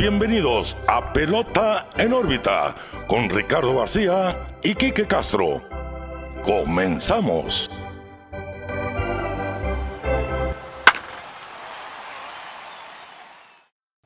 Bienvenidos a Pelota en órbita con Ricardo García y Quique Castro. Comenzamos.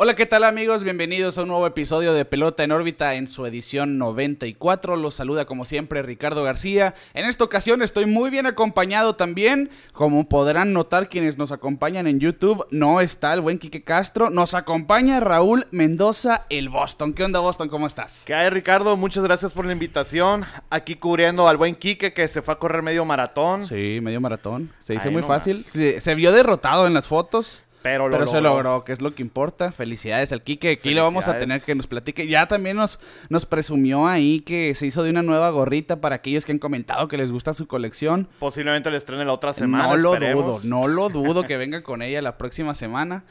Hola, ¿qué tal amigos? Bienvenidos a un nuevo episodio de Pelota en órbita en su edición 94. Los saluda como siempre Ricardo García. En esta ocasión estoy muy bien acompañado también. Como podrán notar quienes nos acompañan en YouTube, no está el buen Quique Castro. Nos acompaña Raúl Mendoza, el Boston. ¿Qué onda Boston? ¿Cómo estás? ¿Qué hay Ricardo? Muchas gracias por la invitación. Aquí cubriendo al buen Quique que se fue a correr medio maratón. Sí, medio maratón. Se hizo muy fácil. Se, se vio derrotado en las fotos. Pero, lo logró. se logró, que es lo que importa. Felicidades al Kike. Aquí lo vamos a tener que nos platique. Ya también nos, nos presumió ahí que se hizo de una nueva gorrita para aquellos que han comentado que les gusta su colección. Posiblemente le estrene la otra semana. No lo dudo, no lo dudo que venga con ella la próxima semana.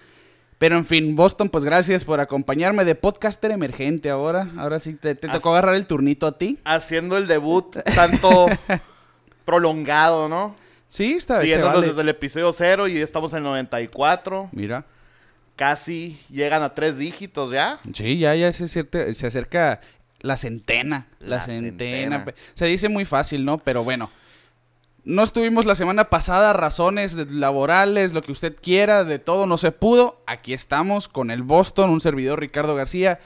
Pero en fin, Boston, pues gracias por acompañarme de podcaster emergente ahora. Ahora sí te, tocó agarrar el turnito a ti. Haciendo el debut tanto prolongado, ¿no? Sí, está desde el episodio cero y estamos en el 94. Mira. Casi llegan a tres dígitos ya. Sí, ya, ya se, acerca, se acerca la centena. La, centena. Se dice muy fácil, ¿no? Pero bueno. No estuvimos la semana pasada, razones laborales, lo que usted quiera, de todo no se pudo. Aquí estamos con el Boston, un servidor Ricardo García.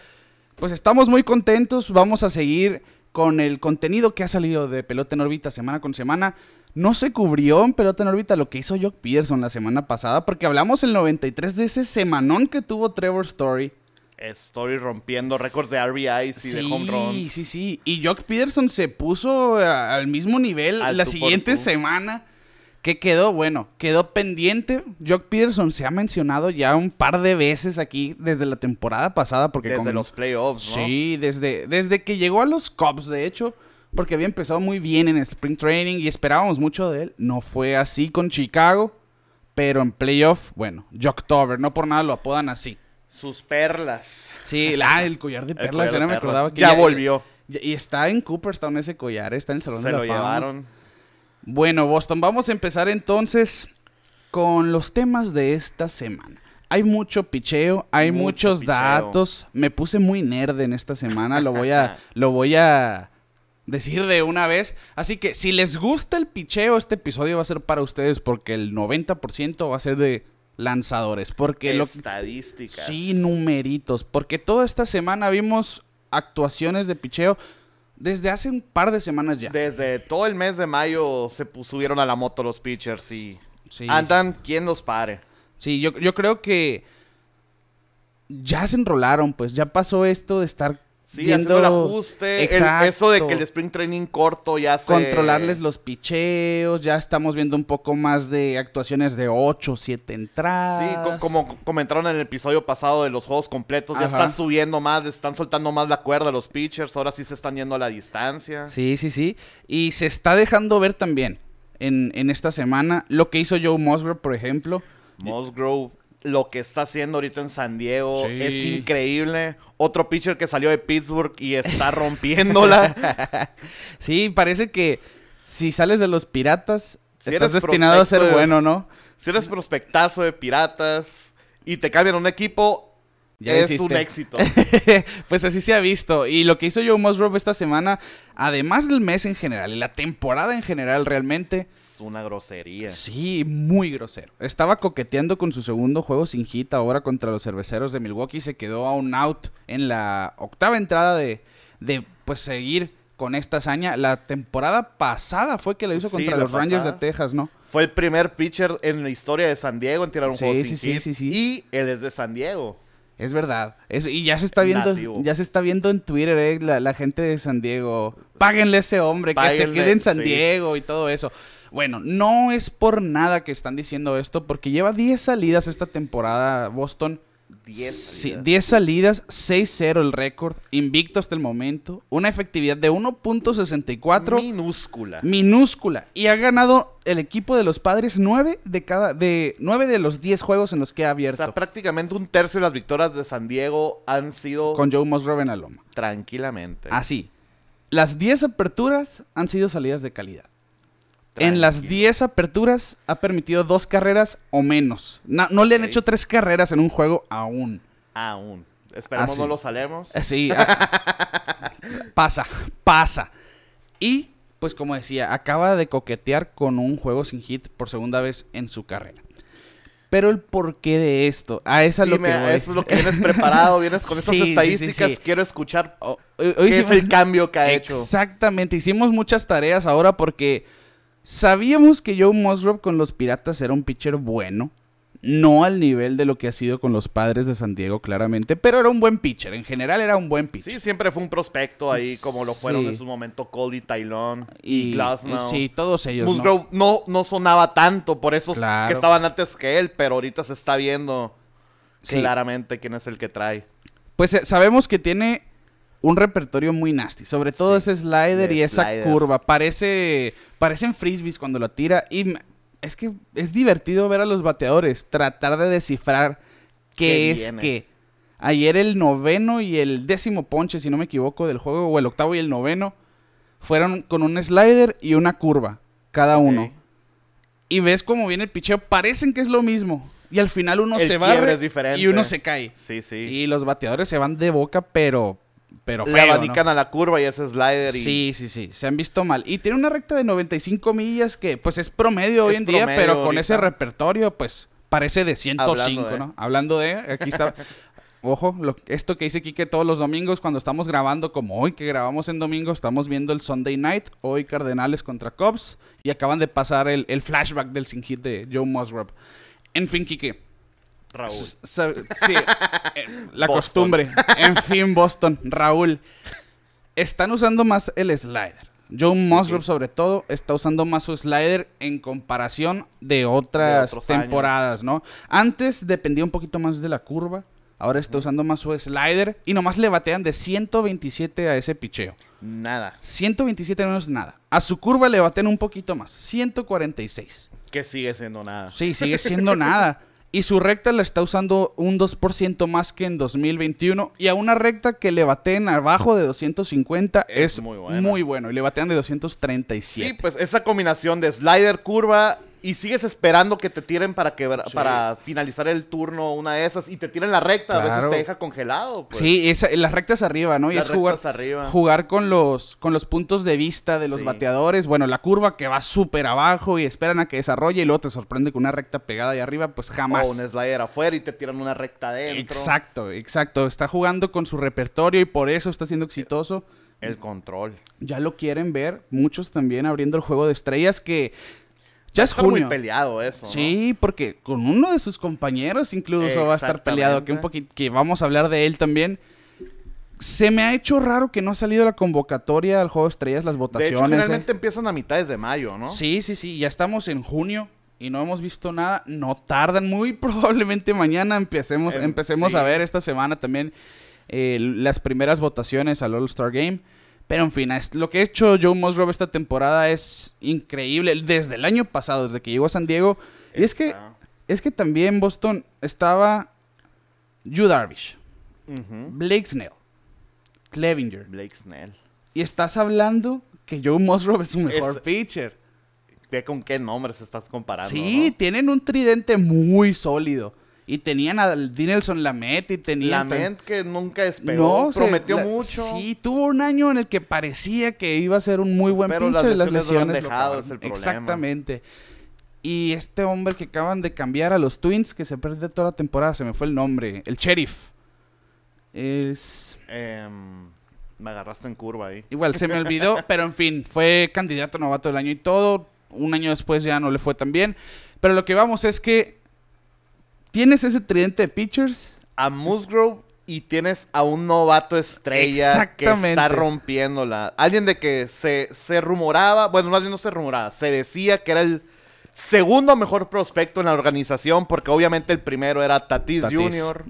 Pues estamos muy contentos, vamos a seguir con el contenido que ha salido de Pelota en órbita semana con semana no se cubrió en pelota en órbita lo que hizo Jock Peterson la semana pasada, porque hablamos el 93 de ese semanón que tuvo Trevor Story. Story rompiendo récords de RBI y de home runs. Sí, sí, sí. Y Jock Peterson se puso al mismo nivel la siguiente semana. Que quedó? Bueno, quedó pendiente. Jock Peterson se ha mencionado ya un par de veces aquí desde la temporada pasada. Porque desde los playoffs, ¿no? Sí, desde, desde que llegó a los Cubs, de hecho porque había empezado muy bien en el Spring Training y esperábamos mucho de él. No fue así con Chicago, pero en playoff, bueno, Tover, no por nada lo apodan así. Sus perlas. Sí, el collar de perlas, ya no me acordaba ya, volvió. y está en Cooperstown ese collar, eh, está en el Salón de la lo llevaron. Bueno, Boston, vamos a empezar entonces con los temas de esta semana. Hay mucho picheo, hay muchos datos. Me puse muy nerd en esta semana, lo voy a lo voy a decir de una vez. Así que si les gusta el picheo, este episodio va a ser para ustedes porque el 90% va a ser de lanzadores. Porque Estadísticas. Sí, numeritos. Porque toda esta semana vimos actuaciones de picheo desde hace un par de semanas ya. Desde todo el mes de mayo se subieron a la moto los pitchers y andan quien los pare. Sí, yo, yo creo que ya se enrolaron, pues ya pasó esto de estar Sí, el ajuste. eso de que el Spring training corto ya se... Controlarles los picheos, ya estamos viendo un poco más de actuaciones de 8, 7 entradas. Sí, como comentaron en el episodio pasado de los juegos completos, ya están subiendo más, están soltando más la cuerda los pitchers, ahora sí se están yendo a la distancia. Sí, sí, sí. Y se está dejando ver también en, en esta semana lo que hizo Joe Musgrove, por ejemplo. Musgrove lo que está haciendo ahorita en San Diego. Es increíble. Otro pitcher que salió de Pittsburgh y está rompiéndola. sí, parece que si sales de los piratas, estás destinado a ser bueno, ¿no? Si eres prospectazo de piratas y te cambian un equipo, es un éxito. pues así se ha visto. Y lo que hizo Joe Musgrove esta semana, además del mes en general, la temporada en general realmente... Es una grosería. Sí, muy grosero. Estaba coqueteando con su segundo juego sin hit ahora contra los cerveceros de Milwaukee. Se quedó a un out en la octava entrada de, de pues, seguir con esta hazaña. La temporada pasada fue que lo hizo contra los Rangers de Texas, ¿no? Fue el primer pitcher en la historia de San Diego en tirar un sí, juego sin sí, hit. Y él es de San Diego. Es verdad. y ya se está viendo, ya se está viendo en Twitter, eh, la, gente de San Diego. Páguenle ese hombre, que se quede en San Diego y todo eso. Bueno, no es por nada que están diciendo esto, porque lleva 10 salidas esta temporada Boston. 10 salidas. 10 salidas, 6-0 el récord, invicto hasta el momento, una efectividad de 1.64. Minúscula. Minúscula. Y ha ganado el equipo de los padres 9 de cada de 9 de los 10 juegos en los que ha abierto. O sea, prácticamente un tercio de las victorias de San Diego han sido con Joe Musgrove en la loma. Tranquilamente. Así. Ah, las 10 aperturas han sido salidas de calidad en las 10 aperturas ha permitido dos carreras o menos. No, le han hecho tres carreras en un juego aún. Aún. Esperemos no lo salemos. Ah, sí. Ah. pasa, pasa. Y, pues como decía, acaba de coquetear con un juego sin hit por segunda vez en su carrera. Pero el porqué de esto, a esa lo que Eso es lo que vienes preparado, vienes con esas estadísticas, quiero escuchar qué es el cambio que ha hecho. Exactamente, hicimos muchas tareas ahora porque Sabíamos que Joe Musgrove con los Piratas era un pitcher bueno, no al nivel de lo que ha sido con los padres de San Diego, claramente, pero era un buen pitcher. En general era un buen pitcher. Sí, siempre fue un prospecto ahí, como lo fueron en su momento Cody, Tylon y, y eh, Sí, todos ellos. Musgrove no, no, sonaba tanto, por eso que estaban antes que él, pero ahorita se está viendo claramente quién es el que trae. Pues eh, sabemos que tiene un repertorio muy nasty. Sobre todo ese slider y esa curva. Parece, parecen frisbees cuando lo tira. Y es que es divertido ver a los bateadores tratar de descifrar qué, es qué. Ayer el noveno y el décimo ponche, si no me equivoco, del juego, o el octavo y el noveno, fueron con un slider y una curva, cada uno. Y ves cómo viene el picheo, parecen que es lo mismo. Y al final uno se va y uno se cae. Sí, sí. Y los bateadores se van de boca, pero pero feo, Le abanican a la curva y ese slider. Y... Sí, sí, sí. Se han visto mal. Y tiene una recta de 95 millas que, pues, es promedio hoy en día, pero con ese repertorio, pues, parece de 105, Hablando de... ¿no? Hablando de. Aquí está. Ojo, esto que dice Kike todos los domingos cuando estamos grabando, como hoy que grabamos en domingo, estamos viendo el Sunday Night, hoy Cardenales contra Cubs, y acaban de pasar el, flashback del sin hit de Joe Musgrove. En fin, Kike, Raúl. sí, eh, la costumbre. En fin, Boston, Raúl. Están usando más el slider. John Musgrove, sobre todo, está usando más su slider en comparación de otras temporadas, ¿no? Antes dependía un poquito más de la curva. Ahora está usando más su slider y nomás le batean de 127 a ese picheo. Nada. 127 no es nada. A su curva le baten un poquito más, 146. Que sigue siendo nada. Sí, sigue siendo nada. y su recta la está usando un 2% más que en 2021. Y a una recta que le baten abajo de 250 es, muy, muy, bueno. Y le batean de 237. Sí, pues esa combinación de slider, curva, y sigues esperando que te tiren para que, para finalizar el turno una de esas y te tiran la recta, a veces te deja congelado. Pues. Sí, las rectas arriba, ¿no? Y las jugar, arriba. jugar con los, con los puntos de vista de los bateadores. Bueno, la curva que va súper abajo y esperan a que desarrolle y luego te sorprende con una recta pegada ahí arriba, pues jamás. O un slider afuera y te tiran una recta adentro. Exacto, exacto. Está jugando con su repertorio y por eso está siendo exitoso. El control. Ya lo quieren ver muchos también abriendo el juego de estrellas que ya es junio. Muy peleado eso. Sí, porque con uno de sus compañeros incluso va a estar peleado, que un que vamos a hablar de él también. Se me ha hecho raro que no ha salido la convocatoria al Juego de Estrellas, las votaciones. De hecho, generalmente eh. empiezan a mitades de mayo, ¿no? Sí, sí, sí. Ya estamos en junio y no hemos visto nada. No tardan. Muy probablemente mañana empecemos, em, empecemos a ver esta semana también eh, las primeras votaciones al All-Star Game. Pero en fin, lo que ha hecho Joe Musgrove esta temporada es increíble. Desde el año pasado, desde que llegó a San Diego. Y es que, es que también Boston estaba Yu Darvish, Blake Snell, Clevinger. Blake Snell. Y estás hablando que Joe Musgrove es su mejor pitcher. Ve con qué nombres estás comparando. Sí, tienen un tridente muy sólido. Y tenían a Dinelson Lamet y tenían... Lament que nunca esperó, prometió mucho. Sí, tuvo un año en el que parecía que iba a ser un muy buen Pero de Las lesiones, dejado, Exactamente. Y este hombre que acaban de cambiar a los Twins, que se perdió toda la temporada, se me fue el nombre. El Sheriff. Es... Em, me agarraste en curva ahí. Igual, se me olvidó, pero en fin, fue candidato novato del año y todo. Un año después ya no le fue tan bien. Pero lo que vamos es que Tienes ese tridente de pitchers. A Musgrove y tienes a un novato estrella que está rompiéndola. Alguien de que se, se rumoraba, bueno, más bien no se rumoraba, se decía que era el segundo mejor prospecto en la organización, porque obviamente el primero era Tatis, Jr.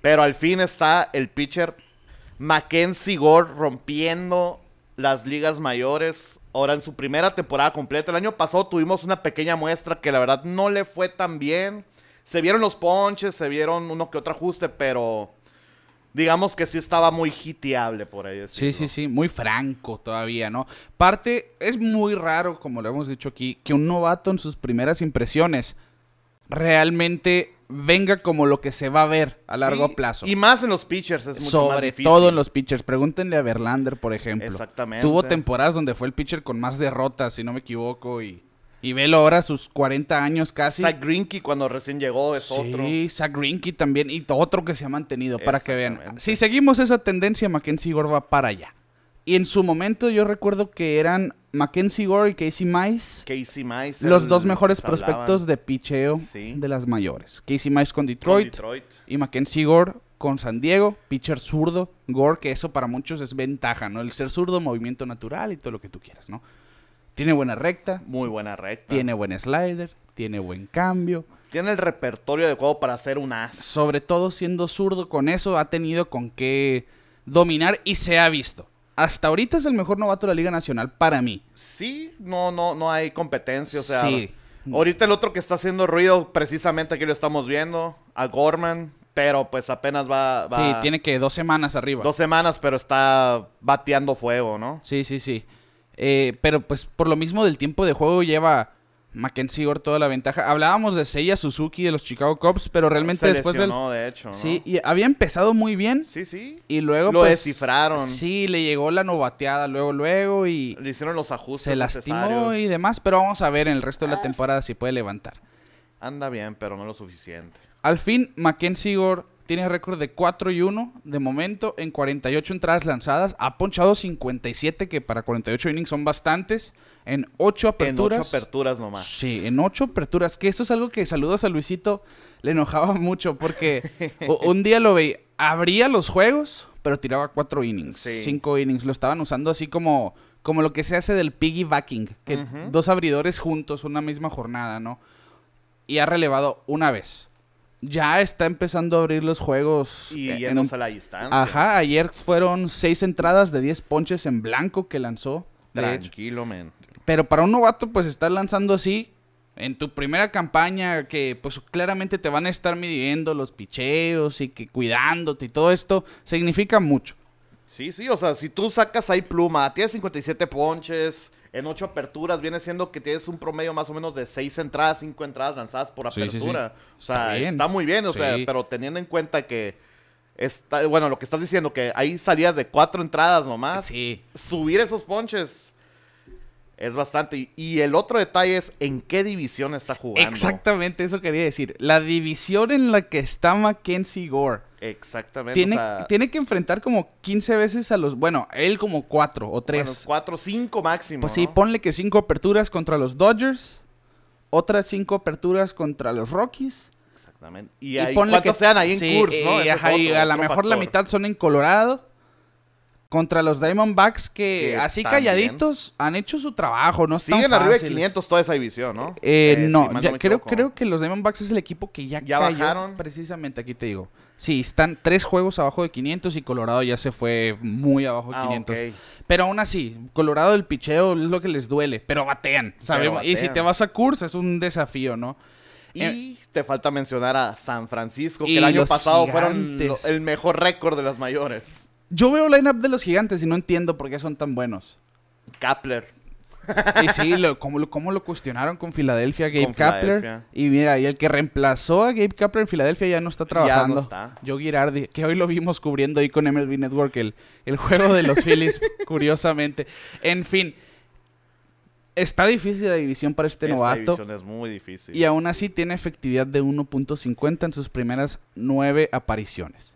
Pero al fin está el pitcher Mackenzie Gore rompiendo las ligas mayores. Ahora en su primera temporada completa, el año pasado tuvimos una pequeña muestra que la verdad no le fue tan bien. Se vieron los ponches, se vieron uno que otro ajuste, pero digamos que sí estaba muy hiteable por ahí. Sí, sí, sí, muy franco todavía, ¿no? Parte, es muy raro, como lo hemos dicho aquí, que un novato en sus primeras impresiones realmente venga como lo que se va a ver a largo plazo. Y más en los pitchers, es mucho Sobre más difícil. todo en los pitchers. Pregúntenle a Verlander, por ejemplo. Exactamente. Tuvo temporadas donde fue el pitcher con más derrotas, si no me equivoco, y y velo ahora sus 40 años casi. Zach Greinke cuando recién llegó es otro. Sí, Zach Greinke también y otro que se ha mantenido para que vean. Si seguimos esa tendencia, Mackenzie Gore va para allá. Y en su momento yo recuerdo que eran Mackenzie Gore y Casey Mice. Casey Mice. Los dos mejores prospectos de picheo de las mayores. Casey Mice con Detroit, con Detroit. Y Mackenzie Gore con San Diego. Pitcher zurdo. Gore, que eso para muchos es ventaja, ¿no? El ser zurdo, movimiento natural y todo lo que tú quieras, ¿no? Tiene buena recta. Muy buena recta. Tiene buen slider. Tiene buen cambio. Tiene el repertorio adecuado para hacer un as. Sobre todo siendo zurdo, con eso ha tenido con qué dominar y se ha visto. Hasta ahorita es el mejor novato de la Liga Nacional para mí. Sí, no, no, no hay competencia. sea, sí. ahorita el otro que está haciendo ruido, precisamente aquí lo estamos viendo, a Gorman pero pues apenas va, va, Sí, tiene que dos semanas arriba. Dos semanas, pero está bateando fuego, ¿no? Sí, sí, sí. Eh, pero pues por lo mismo del tiempo de juego lleva Mackenzie Gore toda la ventaja. Hablábamos de Seiya Suzuki de los Chicago Cubs, pero ah, realmente después del... de hecho. Sí, y había empezado muy bien. Sí, sí. Y luego lo pues, descifraron. Sí, le llegó la novateada luego luego y le hicieron los ajustes Se lastimó y demás, pero vamos a ver en el resto de la ah, temporada si puede levantar. Anda bien, pero no lo suficiente. Al fin Mackenzie Gore tiene récord de 4 y 1 de momento en 48 entradas lanzadas. Ha ponchado 57, que para 48 innings son bastantes. En 8 aperturas. En 8 aperturas nomás. Sí, en 8 aperturas. Que eso es algo que saludos a Luisito. Le enojaba mucho porque un día lo veía. Abría los juegos, pero tiraba 4 innings. 5 innings. Lo estaban usando así como, como lo que se hace del piggybacking. Que dos abridores juntos, una misma jornada, ¿no? Y ha relevado una vez ya está empezando a abrir los juegos. Y yéndose a la distancia. Ajá, ayer fueron seis entradas de 10 ponches en blanco que lanzó. Tranquilo, man. Pero para un novato, pues estar lanzando así, en tu primera campaña, que pues claramente te van a estar midiendo los picheos y que cuidándote y todo esto, significa mucho. Sí, sí, o sea, si tú sacas ahí pluma, tienes 57 ponches, en ocho aperturas viene siendo que tienes un promedio más o menos de seis entradas, cinco entradas lanzadas por apertura. O sea, está, muy bien, o sea, pero teniendo en cuenta que está, bueno, lo que estás diciendo, que ahí salías de cuatro entradas nomás, subir esos ponches es bastante. Y, el otro detalle es en qué división está jugando. Exactamente, eso quería decir. La división en la que está Mackenzie Gore. Exactamente. Tiene, que enfrentar como 15 veces a los. Bueno, él como 4 o 3. Bueno, 4, 5 máximo. Pues sí, ponle que 5 aperturas contra los Dodgers. Otras 5 aperturas contra los Rockies. Exactamente. Y, ahí, sean ahí en ¿no? Eh, y a lo mejor la mitad son en Colorado contra los Diamondbacks que, así calladitos han hecho su trabajo, no Siguen arriba de 500 toda esa división, ¿no? Eh, eh, no, yo creo, creo que los Diamondbacks es el equipo que ya, ya bajaron. Precisamente, aquí te digo. Sí, están tres juegos abajo de 500 y Colorado ya se fue muy abajo de 500. Ah, pero aún así, Colorado el picheo es lo que les duele, pero batean, Y si te vas a Curse es un desafío, ¿no? Y eh, te falta mencionar a San Francisco, que el año pasado fueron el mejor récord de las mayores. Yo veo lineup de los gigantes y no entiendo por qué son tan buenos. Kapler. Y sí, cómo, lo, cuestionaron con Filadelfia, Gabe Kapler. Y mira, y el que reemplazó a Gabe Kapler en Filadelfia ya no está trabajando. está. Joe Girardi, que hoy lo vimos cubriendo ahí con MLB Network, el, juego de los Phillies, curiosamente. En fin, está difícil la división para este novato. división es muy difícil. Y aún así tiene efectividad de 1.50 en sus primeras nueve apariciones.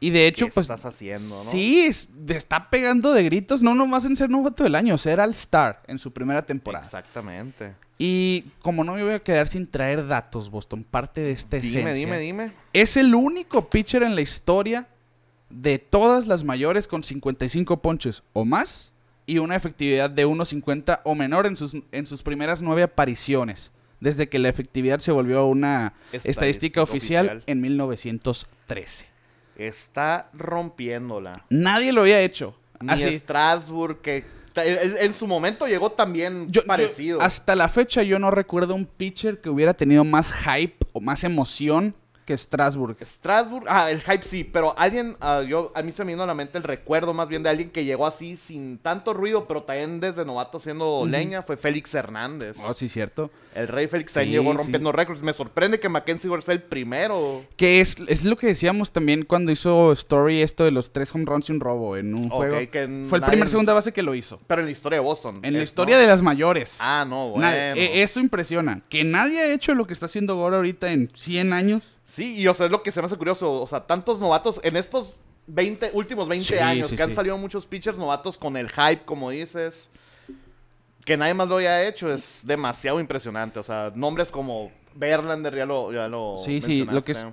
Y de hecho, pues. estás haciendo, ¿no? Sí, está pegando de gritos, no nomás en ser novato del año, ser All-Star en su primera temporada. Exactamente. Y como no me voy a quedar sin traer datos, Boston, parte de esta dime, esencia. Dime, dime, dime. Es el único pitcher en la historia de todas las mayores con 55 ponches o más y una efectividad de 1.50 o menor en sus, en sus primeras nueve apariciones, desde que la efectividad se volvió una estadística, oficial, oficial en 1913 está rompiéndola. Nadie lo había hecho. Ni Strasbourg, que en, su momento llegó también parecido. hasta la fecha yo no recuerdo un pitcher que hubiera tenido más hype o más emoción que Strasbourg. Strasbourg, ah, el hype sí, pero alguien, ah, yo, a mí se me vino a la mente el recuerdo más bien de alguien que llegó así sin tanto ruido, pero también desde novato haciendo leña, fue Félix Hernández. Oh, sí, cierto. El rey Félix llegó rompiendo récords. Me sorprende que Mackenzie Gore sea el primero. Que es, lo que decíamos también cuando hizo Story esto de los tres home runs y un robo en un juego. fue el primer segunda base que lo hizo. Pero en la historia de Boston. En la historia de las mayores. Ah, no, e, eso impresiona. Que nadie ha hecho lo que está haciendo Gore ahorita en 100 años. Sí, y o sea, es lo que se me hace curioso. O sea, tantos novatos en estos 20, últimos 20 años que han salido muchos pitchers novatos con el hype, como dices, que nadie más lo haya hecho. Es demasiado impresionante. O sea, nombres como Verlander ya lo. Ya lo sí, sí, lo que es.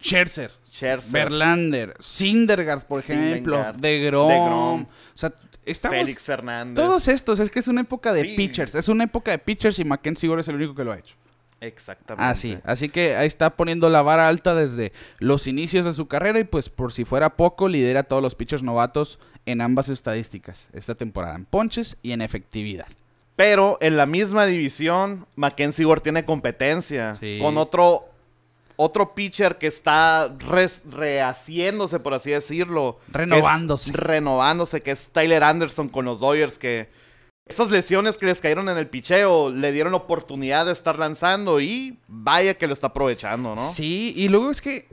Scherzer. Scherzer. Verlander. Sindergaard por ejemplo. de DeGrom. O sea, estamos. Félix Hernández. Todos estos. Es que es una época de pitchers. Es una época de pitchers y Mackenzie Gore es el único que lo ha hecho. Exactamente. Así, así que ahí está poniendo la vara alta desde los inicios de su carrera y pues por si fuera poco lidera a todos los pitchers novatos en ambas estadísticas esta temporada, en ponches y en efectividad. Pero en la misma división, Mackenzie Gore tiene competencia con otro otro pitcher que está rehaciéndose, por así decirlo. Renovándose. renovándose, que es Tyler Anderson con los Dodgers, que esas lesiones que les cayeron en el picheo le dieron la oportunidad de estar lanzando y vaya que lo está aprovechando, ¿no? Sí, y luego es que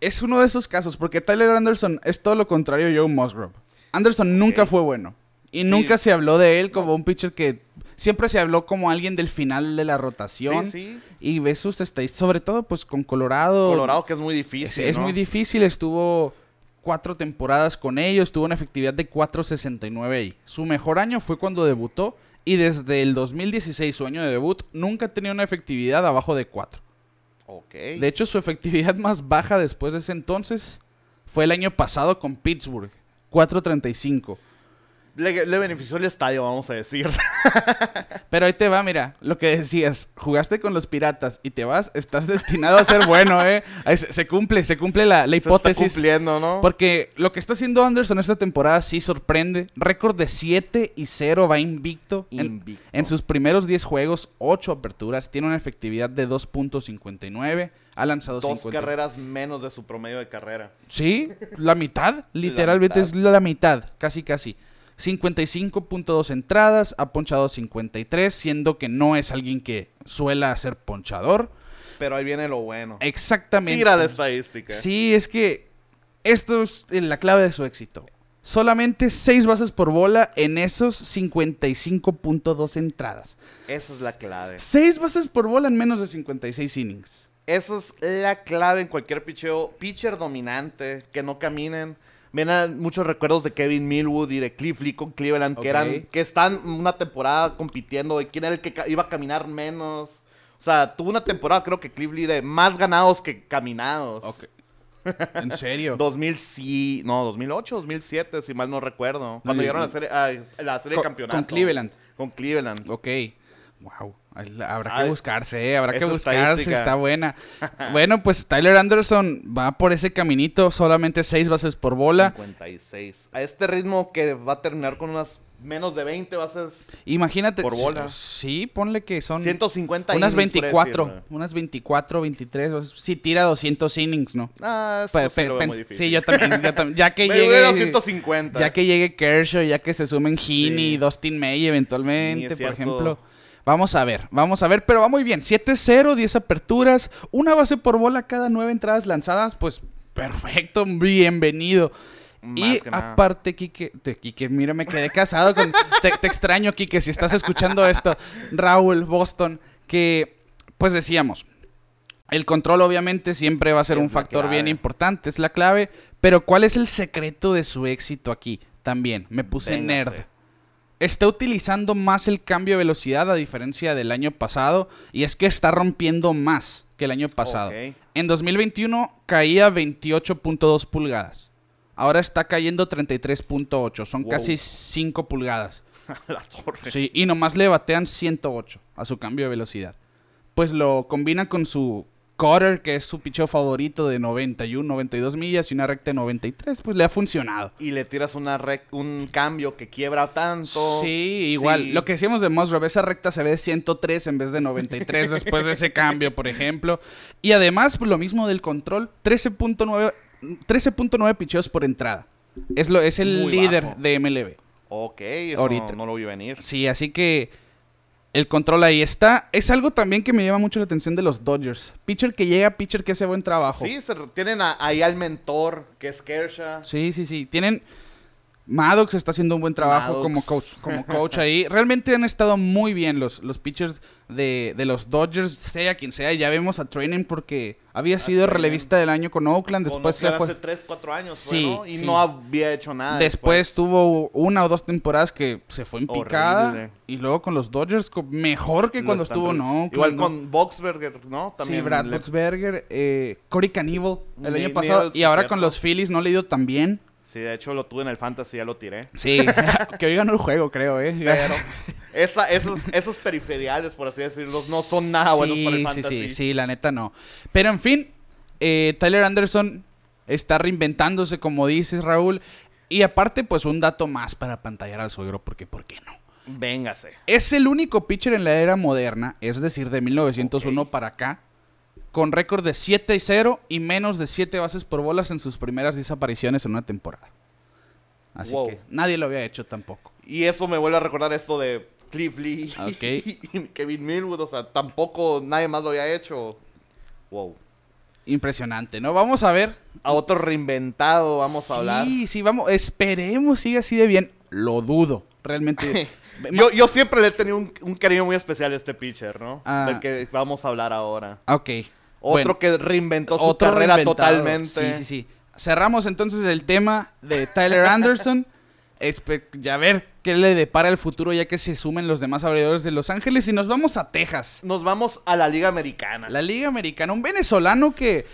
es uno de esos casos, porque Tyler Anderson es todo lo contrario de Joe Musgrove. Anderson nunca fue bueno y nunca se habló de él como un pitcher que siempre se habló como alguien del final de la rotación. Sí, sí. Y ves sus sobre todo pues con Colorado. Colorado que es muy difícil. es muy difícil, estuvo cuatro temporadas con ellos, tuvo una efectividad de 4.69. Su mejor año fue cuando debutó y desde el 2016, su año de debut, nunca tenía una efectividad abajo de 4. De hecho, su efectividad más baja después de ese entonces fue el año pasado con Pittsburgh, 4.35. Le, benefició el estadio, vamos a decir. Pero ahí te va, mira, lo que decías, jugaste con los piratas y te vas, estás destinado a ser bueno, ¿eh? se, cumple, se cumple la, hipótesis. Se está cumpliendo, ¿no? Porque lo que está haciendo Anderson esta temporada sí sorprende. Récord de 7 y 0 va invicto. En, sus primeros 10 juegos, 8 aperturas, tiene una efectividad de 2.59, ha lanzado Dos carreras menos de su promedio de carrera. Sí, la mitad, literalmente es la mitad, casi casi. 55.2 entradas, ha ponchado 53, siendo que no es alguien que suela ser ponchador. Pero ahí viene lo bueno. Exactamente. Tira la estadística. Sí, es que esto es eh, la clave de su éxito. Solamente 6 bases por bola en esos 55.2 entradas. Esa es la clave. 6 bases por bola en menos de 56 innings. Esa es la clave en cualquier picheo. Pitcher dominante, que no caminen me dan muchos recuerdos de Kevin Millwood y de Cliff Lee con Cleveland, que eran, que están una temporada compitiendo de quién era el que iba a caminar menos. O sea, tuvo una temporada, creo que Cliff Lee, de más ganados que caminados. ¿En serio? 2000, sí, no, 2008, 2007, si mal no recuerdo. Cuando llegaron a la serie, a la serie de campeonato. Con Cleveland. Con Cleveland. Ok. Wow, habrá que buscarse, eh, habrá que buscarse, está buena. bueno, pues Tyler Anderson va por ese caminito, solamente 6 bases por bola. 56. A este ritmo que va a terminar con unas menos de 20 bases Imagínate, por bola. Sí, ponle que son 150 unas 24, unas 24, 23, si tira 200 innings, ¿no? Ah, sí, sí, yo también, ya que llegue 150. Ya que llegue Kershaw, ya que se sumen Heaney, y Dustin May eventualmente, por ejemplo. Vamos a ver, vamos a ver, pero va muy bien. 7-0, 10 aperturas, una base por bola cada nueve entradas lanzadas, pues perfecto, bienvenido. y aparte, Kike, Kike, Quique, mira, me quedé casado con... te, extraño, Kike, si estás escuchando esto, Raúl, Boston, que pues decíamos, el control obviamente siempre va a ser un factor bien importante, es la clave, pero ¿cuál es el secreto de su éxito aquí? También, me puse nerd está utilizando más el cambio de velocidad a diferencia del año pasado y es que está rompiendo más que el año pasado. En 2021 caía 28.2 pulgadas. Ahora está cayendo 33.8. Son casi 5 pulgadas. La torre. Sí, y nomás le batean 108 a su cambio de velocidad. Pues lo combina con su cutter, que es su picheo favorito de 91, 92 millas y una recta de 93, pues le ha funcionado. Y le tiras una un cambio que quiebra tanto. Sí, igual. Lo que decíamos de Musgrove, esa recta se ve 103 en vez de 93 después de ese cambio, por ejemplo. Y además, pues, lo mismo del control, 13.9 13.9 picheos por entrada. Es, lo, es el líder de MLB. Ok, eso Ahorita. no lo vi venir. Sí, así que el control ahí está. Es algo también que me lleva mucho la atención de los Dodgers. Pitcher que llega, pitcher que hace buen trabajo. Sí, se, tienen ahí al mentor, que es Kershaw. Sí, sí, sí. Tienen Maddox está haciendo un buen trabajo como coach, como coach ahí. Realmente han estado muy bien los, los pitchers de, los Dodgers, sea quien sea. ya vemos a Training porque había sido relevista del año con Oakland. Después se fue. Hace 3, 4 años. Sí, y no había hecho nada. Después, tuvo una o dos temporadas que se fue en picada. Y luego con los Dodgers, mejor que cuando estuvo en Oakland. Igual con Boxberger, ¿no? También sí, Brad Boxberger, eh, Cory Cannibal el año pasado. Y ahora con los Phillies no le ha ido tan bien. Sí, de hecho lo tuve en el Fantasy, ya lo tiré. Sí, que hoy ganó el juego, creo, ¿eh? esos, esos periferiales, por así decirlo, no son nada buenos para el Fantasy. Sí, sí, sí, la neta no. Pero en fin, eh, Tyler Anderson está reinventándose, como dices, Raúl. Y aparte, pues un dato más para pantallar al suegro, porque ¿por qué no? Véngase. Es el único pitcher en la era moderna, es decir, de 1901 para acá, con récord de 7 y 0 y menos de 7 bases por bolas en sus primeras desapariciones en una temporada. Así que nadie lo había hecho tampoco. Y eso me vuelve a recordar esto de Cliff Lee y Kevin Millwood. O sea, tampoco nadie más lo había hecho. Wow. Impresionante, ¿no? Vamos a ver. A otro reinventado, vamos a hablar. Sí, sí, vamos. Esperemos siga así de bien. Lo dudo, realmente. yo, siempre le he tenido un, cariño muy especial a este pitcher, ¿no? Ah. Del que vamos a hablar ahora. Ok. Otro que reinventó su carrera totalmente. Sí, sí, sí. Cerramos entonces el tema de Tyler Anderson. Y ya ver qué le depara el futuro ya que se sumen los demás abridores de Los Ángeles y nos vamos a Texas. Nos vamos a la Liga Americana. La Liga Americana, un venezolano que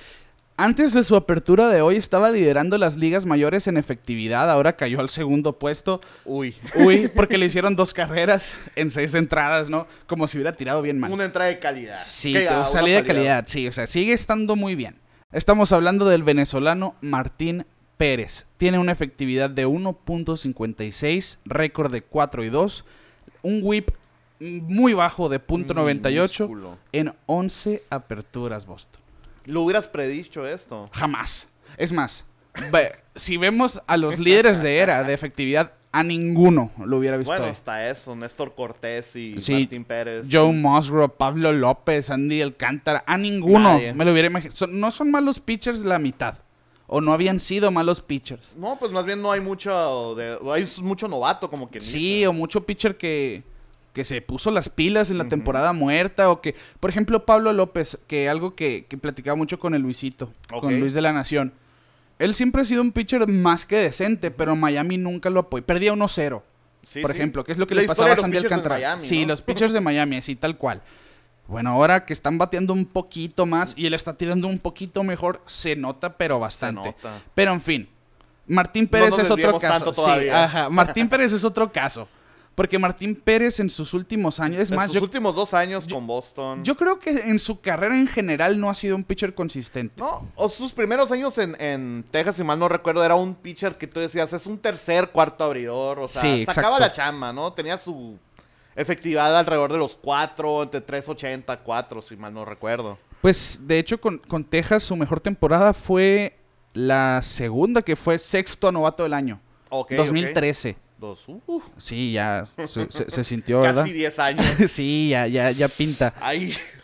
antes de su apertura de hoy estaba liderando las ligas mayores en efectividad, ahora cayó al segundo puesto. Uy. Uy, porque le hicieron dos carreras en seis entradas, ¿no? Como si hubiera tirado bien mal. Una entrada de calidad. Sí, salida de calidad, sí, o sea, sigue estando muy bien. Estamos hablando del venezolano Martín Pérez. Tiene una efectividad de 1.56, récord de 4 y 2, un whip muy bajo de .98 en 11 aperturas Boston. ¿Lo hubieras predicho esto? Jamás. Es más, si vemos a los líderes de era de efectividad, a ninguno lo hubiera visto. Bueno, hasta eso, Néstor Cortés y Martín Pérez. Joe Musgrove, Pablo López, Andy Alcántara, a ninguno me lo hubiera imaginado. no son malos pitchers la mitad. O no habían sido malos pitchers. No, pues más bien no hay mucho hay mucho novato como que Sí, o mucho pitcher que que se puso las pilas en la temporada muerta o que, por ejemplo, Pablo López, que algo que, platicaba mucho con el Luisito, con Luis de la Nación. Él siempre ha sido un pitcher más que decente, pero Miami nunca lo apoyó. Perdía 1-0, por ejemplo, que es lo que le pasaba a Sandy Alcantara. Sí, los pitchers de Miami, así tal cual. Bueno, ahora que están bateando un poquito más y él está tirando un poquito mejor, se nota, pero bastante. Pero en fin, Martín Pérez es otro caso. Martín Pérez es otro caso. Porque Martín Pérez en sus últimos años, es más... sus últimos dos años con Boston. Yo creo que en su carrera en general no ha sido un pitcher consistente. No, o sus primeros años en, Texas, si mal no recuerdo, era un pitcher que tú decías, es un tercer, cuarto abridor, o sea, sacaba la chamba, ¿no? Tenía su efectividad alrededor de los cuatro, entre 3.80, 4, si mal no recuerdo. Pues de hecho con, Texas su mejor temporada fue la segunda que fue sexto novato del año. Dos 2013. trece. Dos. Uh. Sí, ya se, sintió, ¿verdad? Casi 10 años. sí, ya, ya, pinta.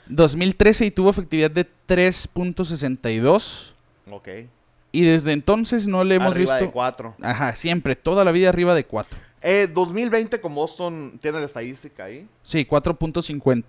2013 y tuvo efectividad de 3.62. Ok. Y desde entonces no le hemos arriba visto. de 4. Ajá, siempre, toda la vida arriba de 4. 2020 como Boston tiene la estadística ahí. Sí, 4.50.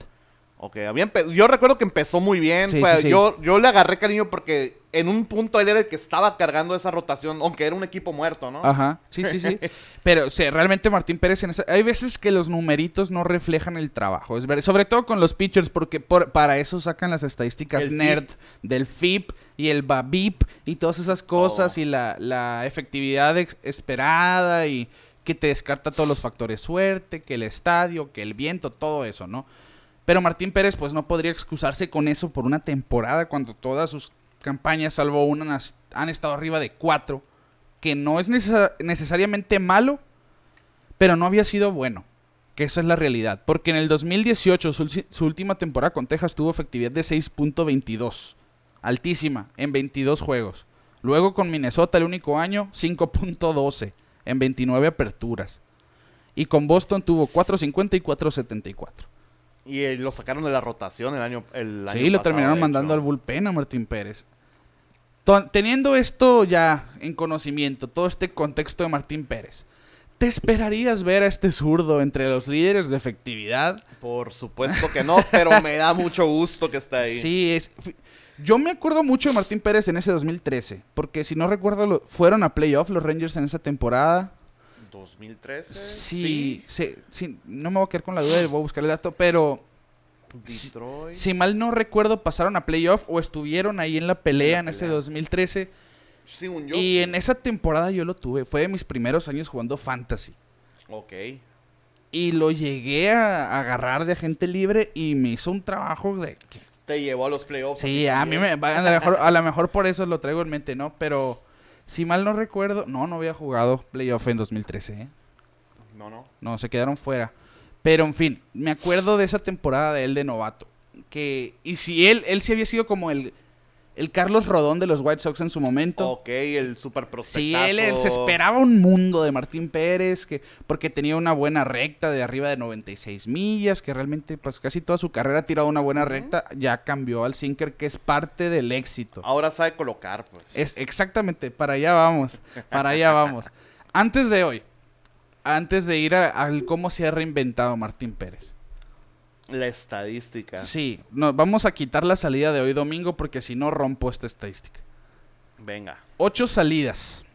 Ok, había yo recuerdo que empezó muy bien. Yo, yo le agarré cariño porque en un punto él era el que estaba cargando esa rotación, aunque era un equipo muerto, ¿no? Ajá, sí, sí, sí. Pero sí, realmente Martín Pérez, hay veces que los numeritos no reflejan el trabajo, es ver... sobre todo con los pitchers, porque para eso sacan las estadísticas nerd del FIP y el BABIP y todas esas cosas oh. y la, efectividad esperada y que te descarta todos los factores suerte, que el estadio, que el viento, todo eso, ¿no? Pero Martín Pérez pues no podría excusarse con eso por una temporada cuando todas sus campañas, salvo una, han estado arriba de cuatro, que no es necesariamente malo, pero no había sido bueno. Que esa es la realidad. Porque en el 2018 su, última temporada con Texas tuvo efectividad de 6.22. Altísima, en 22 juegos. Luego con Minnesota el único año, 5.12, en 29 aperturas. Y con Boston tuvo 4.50 y 4.74. Y eh, lo sacaron de la rotación el año, el Sí, lo terminaron mandando al bullpen a Martín Pérez. teniendo esto ya en conocimiento, todo este contexto de Martín Pérez, ¿te esperarías ver a este zurdo entre los líderes de efectividad? Por supuesto que no, pero me da mucho gusto que esté ahí. Sí, es... Yo me acuerdo mucho de Martín Pérez en ese 2013, porque si no recuerdo, fueron a playoff los Rangers en esa temporada. 2013. Sí, sí. sí, no me voy a quedar con la duda, voy a buscar el dato, pero... Si, mal no recuerdo, pasaron a playoff o estuvieron ahí en la pelea en, ese 2013. y en esa temporada yo lo tuve. Fue de mis primeros años jugando fantasy. Ok. Y lo llegué a agarrar de agente libre y me hizo un trabajo de... Te llevó a los playoffs. Sí, a mí me... a lo mejor por eso lo traigo en mente, ¿no? Pero... Si mal no recuerdo, no, no había jugado playoff en 2013. ¿eh? No, no. No, se quedaron fuera. Pero en fin, me acuerdo de esa temporada de él de novato. Que, y si él, él sí había sido como el, el Carlos Rodón de los White Sox en su momento. Ok, el super Sí, él, se esperaba un mundo de Martín Pérez, que, porque tenía una buena recta de arriba de 96 millas, que realmente pues casi toda su carrera ha tirado una buena recta, ya cambió al sinker, que es parte del éxito. Ahora sabe colocar, pues. Es, exactamente, para allá vamos, para allá vamos. Antes de hoy, antes de ir al cómo se ha reinventado Martín Pérez la estadística. Sí, no, vamos a quitar la salida de hoy domingo porque si no rompo esta estadística. Venga. Ocho salidas.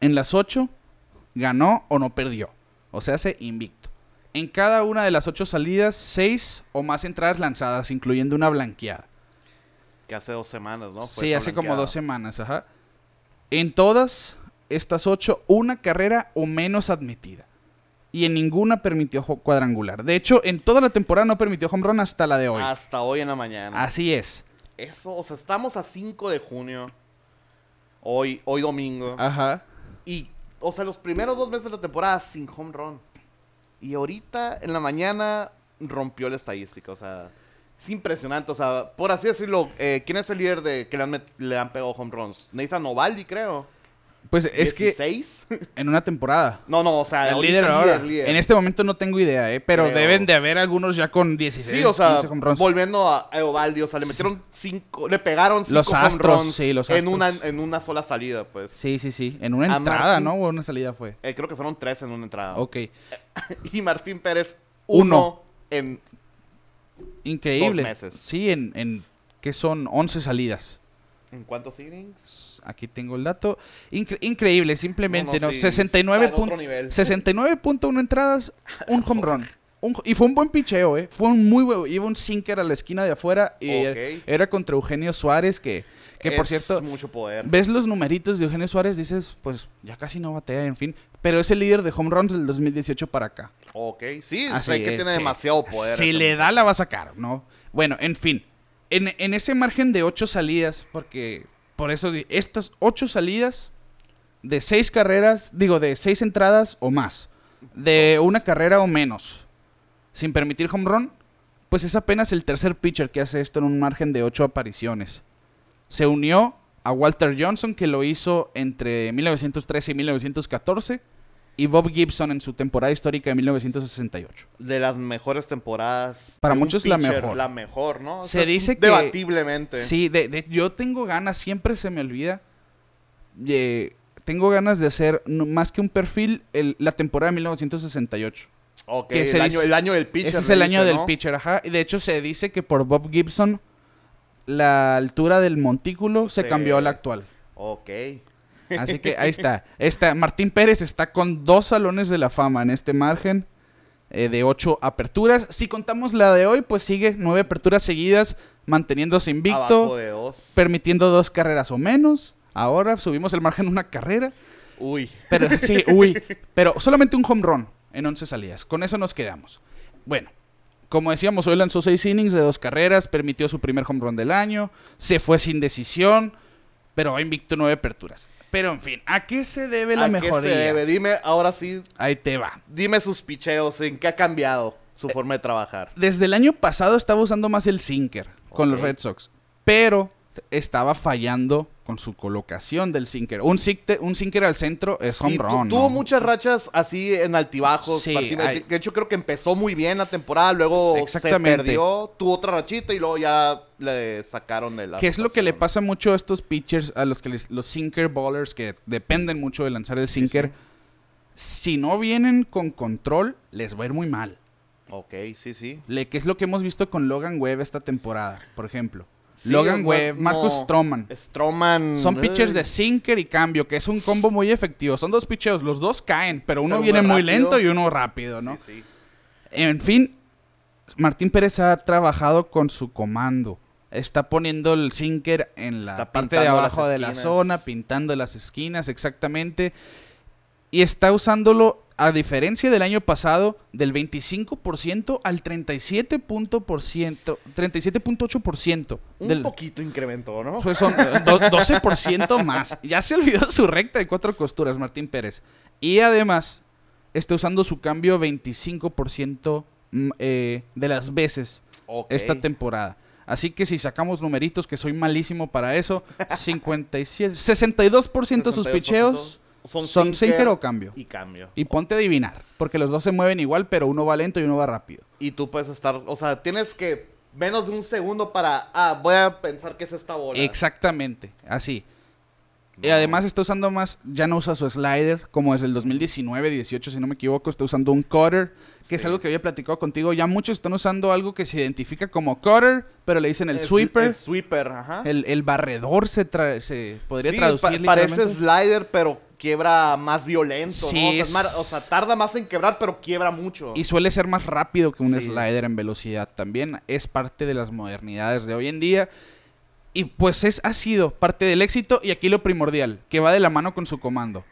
En las ocho, ganó o no perdió. O sea, se invicto. En cada una de las ocho salidas, seis o más entradas lanzadas, incluyendo una blanqueada. Que hace dos semanas, ¿no? sí, hace como dos semanas, ajá. En todas estas ocho, una carrera o menos admitida y en ninguna permitió cuadrangular. De hecho, en toda la temporada no permitió home run hasta la de hoy. Hasta hoy en la mañana. Así es. Eso, o sea, estamos a 5 de junio. Hoy, hoy domingo. Ajá. Y, o sea, los primeros dos meses de la temporada sin home run. Y ahorita, en la mañana, rompió la estadística. O sea, es impresionante. O sea, por así decirlo, eh, ¿quién es el líder de que le han, le han pegado home runs? Nathan novaldi creo. Pues es que seis En una temporada. No, no, o sea, el líder En este momento no tengo idea, ¿eh? Pero deben de haber algunos ya con 16. Sí, o sea, volviendo a Eovaldi, o sea, le metieron 5. Le pegaron 5 Los astros, sí, los astros. En una, en una sola salida, pues. Sí, sí, sí. En una entrada, ¿no? O una salida fue. Eh, creo que fueron tres en una entrada. Ok. y Martín Pérez, uno, en. Increíble. meses. Sí, en, en. ¿Qué son? 11 salidas. ¿En cuántos innings? Aquí tengo el dato. increíble, simplemente, ¿no? 69.1 entradas, un home run. y fue un buen picheo, ¿eh? Fue un muy buen... Iba un sinker a la esquina de afuera y era, contra Eugenio Suárez, que, que por cierto... mucho poder. Ves los numeritos de Eugenio Suárez, dices, pues ya casi no batea, en fin. Pero es el líder de home runs del 2018 para acá. Ok, sí, sé que tiene demasiado poder. Si le da, la va a sacar, ¿no? Bueno, en fin en, ese margen de ocho salidas, porque por eso estas ocho salidas de seis carreras, digo, de seis entradas o más, de una carrera o menos, sin permitir home run, pues es apenas el tercer pitcher que hace esto en un margen de ocho apariciones. Se unió a Walter Johnson, que lo hizo entre 1913 y 1914 y Bob Gibson en su temporada histórica de 1968. De las mejores temporadas. Para muchos es la mejor. La mejor, ¿no? se dice que. Debatiblemente. Sí, de, yo tengo ganas, siempre se me olvida. tengo ganas de hacer, más que un perfil, el, la temporada de 1968. Ok, el, año, del pitcher. Ese es el año del pitcher, ajá. Y de hecho se dice que por Bob Gibson, la altura del montículo se, cambió a la actual. Ok. Así que ahí está. está. Martín Pérez está con dos salones de la fama en este margen eh, de ocho aperturas. Si contamos la de hoy, pues sigue nueve aperturas seguidas, manteniéndose invicto, permitiendo dos carreras o menos. Ahora subimos el margen una carrera. Uy. Pero sí, uy. Pero solamente un home run en once salidas. Con eso nos quedamos. Bueno, como decíamos, hoy lanzó seis innings de dos carreras, permitió su primer home run del año, se fue sin decisión, pero invicto nueve aperturas. Pero en fin, ¿a qué se debe la ¿A Qué se debe? Dime, ahora sí. Ahí te va. Dime sus picheos, ¿en qué ha cambiado su eh, forma de trabajar? Desde el año pasado estaba usando más el sinker con los Red Sox. Pero estaba fallando con su colocación del sinker. Un sinker, un sinker al centro es home run. Tuvo muchas rachas así en altibajos. De hecho, creo que empezó muy bien la temporada, luego se perdió, tuvo otra rachita y luego ya le sacaron de la. ¿Qué es lo que le pasa mucho a estos pitchers, a los que los sinker ballers que dependen mucho de lanzar el sinker? si no vienen con control, les va a ir muy mal. Ok, sí, sí. ¿Qué es lo que hemos visto con Logan Webb esta temporada, por ejemplo. Logan Webb, Marcus Stroman. Stroman. Son pitchers eh. de sinker y cambio, que es un combo muy efectivo. Son dos picheos, los dos caen, pero uno viene muy lento y uno rápido, ¿no? Sí, En fin, Martín Pérez ha trabajado con su comando. Está poniendo el sinker en la parte de abajo de la zona, pintando las esquinas, exactamente. Y está usándolo a diferencia del año pasado, del 25% al 37.8%. Un poquito incrementó, ¿no? Pues son 12% eh, más. Ya se olvidó su recta de cuatro costuras, Martín Pérez. Y además, está usando su cambio 25% mm, eh, de las veces esta temporada. Así que si sacamos numeritos, que soy malísimo para eso, 57, 62%, 62 sus picheos son, son sinker, o cambio. Y cambio. Y ponte a adivinar, porque los dos se mueven igual, pero uno va lento y uno va rápido. Y tú puedes estar, o sea, tienes que menos de un segundo para, ah, voy a pensar que es esta bola. Exactamente, así. Y además está usando más, ya no usa su slider, como desde el 2019, 18, si no me equivoco, está usando un cutter, que es algo que había platicado contigo. Ya muchos están usando algo que se identifica como cutter, pero le dicen el, sweeper. El sweeper, El, barredor se, se podría traducir. Pa parece slider, pero quiebra más violento, sí, O sea, o sea, tarda más en quebrar, pero quiebra mucho. Y suele ser más rápido que un slider en velocidad también. Es parte de las modernidades de hoy en día. Y pues es, ha sido parte del éxito y aquí lo primordial, que va de la mano con su comando.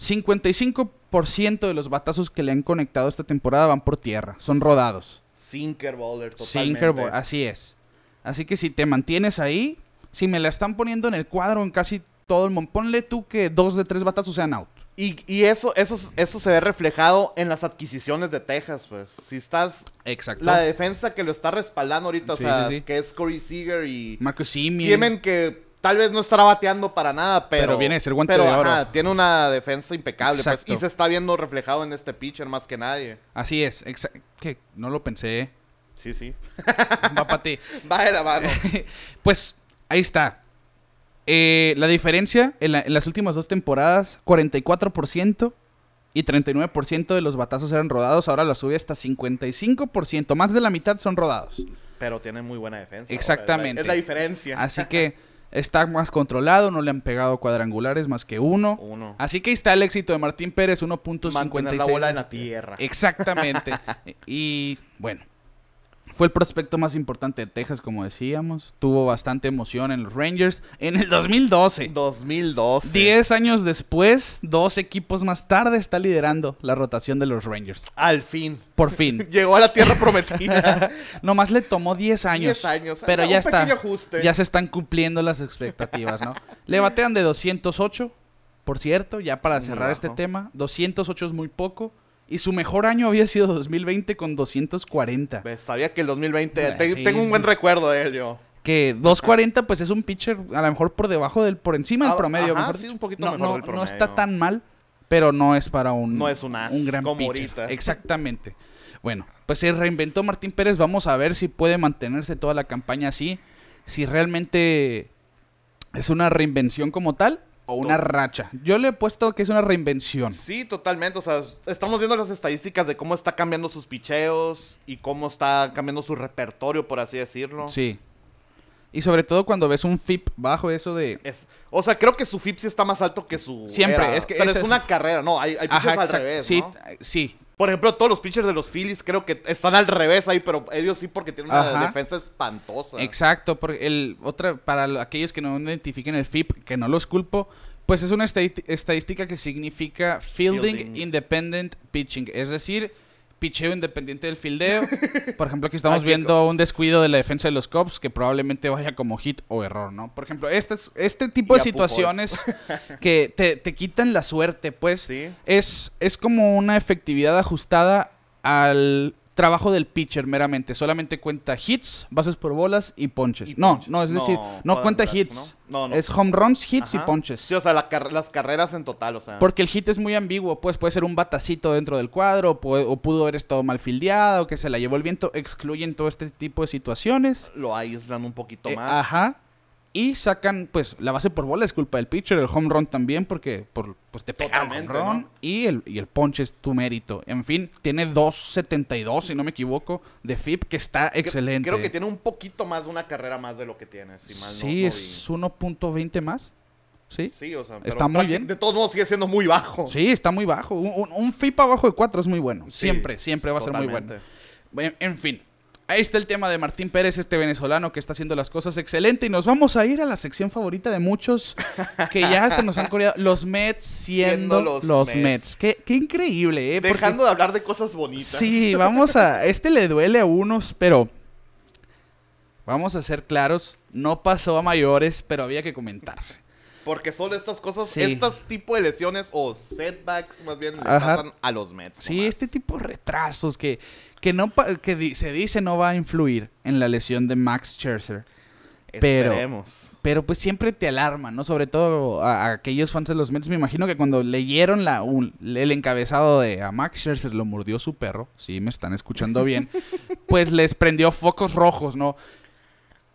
55% de los batazos que le han conectado esta temporada van por tierra, son rodados. Sinker bowler, totalmente. Sinker así es. Así que si te mantienes ahí, si me la están poniendo en el cuadro en casi todo el mundo. Ponle tú que dos de tres batazos sean out. Y, eso, eso, eso se ve reflejado en las adquisiciones de Texas, pues. Si estás. Exacto. La defensa que lo está respaldando ahorita, que es Corey Seager y. Marco Siemen, que tal vez no estará bateando para nada, pero. Pero viene ser guante de tiene una defensa impecable, pues, Y se está viendo reflejado en este pitcher más que nadie. Así es, que no lo pensé. ¿eh? Sí, sí. Va para ti. Va de la pues ahí está. Eh, la diferencia en, las últimas dos temporadas, 44% y 39% de los batazos eran rodados. Ahora la sube hasta 55%. Más de la mitad son rodados. Pero tiene muy buena defensa. Exactamente. Es la, diferencia. Así que está más controlado. No le han pegado cuadrangulares más que uno. Así que ahí está el éxito de Martín Pérez, 1.56. Mantener la bola en la tierra. Exactamente. y bueno. Fue el prospecto más importante de Texas, como decíamos. Tuvo bastante emoción en los Rangers en el 2012. 2012. Diez años después, dos equipos más tarde, está liderando la rotación de los Rangers. Al fin. Por fin. Llegó a la tierra prometida. Nomás le tomó diez años. Diez años. Pero ya está. Ya se están cumpliendo las expectativas, ¿no? le batean de 208, por cierto, ya para cerrar este tema. 208 es muy poco. Y su mejor año había sido 2020 con 240. Pues sabía que el 2020. Ah, tengo un buen recuerdo de él, yo. Que 240, pues es un pitcher a lo mejor por debajo del. por encima del ah, promedio. un poquito no, está tan mal, pero no es para un. No es un, gran pitcher. Exactamente. Bueno, pues se reinventó Martín Pérez. Vamos a ver si puede mantenerse toda la campaña así. Si realmente es una reinvención como tal. O una racha. Yo le he puesto que es una reinvención. Sí, totalmente. O sea, estamos viendo las estadísticas de cómo está cambiando sus picheos y cómo está cambiando su repertorio, por así decirlo. Sí. Y sobre todo cuando ves un FIP bajo, eso de. o sea, creo que su FIP sí está más alto que su. Siempre, es que. Pero es, una carrera, ¿no? Hay, hay al revés. Sí, sí, por ejemplo, todos los pitchers de los Phillies creo que están al revés ahí, pero ellos sí porque tienen una defensa espantosa. Exacto, porque el otra para aquellos que no identifiquen el FIP, que no los culpo, pues es una estadística que significa Fielding. Independent Pitching, es decir, picheo independiente del fildeo. Por ejemplo, aquí estamos viendo un descuido de la defensa de los Cubs que probablemente vaya como hit o error, ¿no? Por ejemplo, este, este tipo de situaciones que te, quitan la suerte, pues, es, es como una efectividad ajustada al trabajo del pitcher meramente. Solamente cuenta hits, bases por bolas y ponches. no, no, es decir, no, cuenta hits. No, Es home runs, hits y ponches. Sí, o sea, las carreras en total, o sea. Porque el hit es muy ambiguo, pues puede ser un batacito dentro del cuadro, o pudo haber estado mal fildeado, que se la llevó el viento. Excluyen todo este tipo de situaciones. Lo aíslan un poquito eh, más. Ajá. Y sacan, pues, la base por bola es culpa del pitcher, el home run también, porque pues te pega el home run y, el, y el punch es tu mérito. En fin, tiene 2.72, si no me equivoco, de FIP, que está excelente. Creo, que tiene un poquito más de una carrera más de lo que tiene. sí, es 1.20 más. Sí, sí o sea, está muy bien. De todos modos sigue siendo muy bajo. Sí, está muy bajo. Un, FIP abajo de 4 es muy bueno. siempre, siempre va a ser muy bueno. en fin, Ahí está el tema de Martín Pérez, este venezolano que está haciendo las cosas excelente. Y nos vamos a ir a la sección favorita de muchos que ya hasta nos han coreado. Los Mets siendo, los, Mets. Qué, increíble, ¿eh? Dejando de hablar de cosas bonitas. Sí, vamos a. Este le duele a unos, pero. Vamos a ser claros. No pasó a mayores, pero había que comentarse. Porque son estas cosas, estos estas tipo de lesiones o setbacks más bien le pasan a los Mets. Sí, este tipo de retrasos que, no, que se dice no va a influir en la lesión de Max Scherzer. Pero, Esperemos. pero pues siempre te alarma, ¿no? Sobre todo a, aquellos fans de los Mets. Me imagino que cuando leyeron la, el encabezado de a Max Scherzer lo mordió su perro, Si me están escuchando bien, pues les prendió focos rojos, ¿no?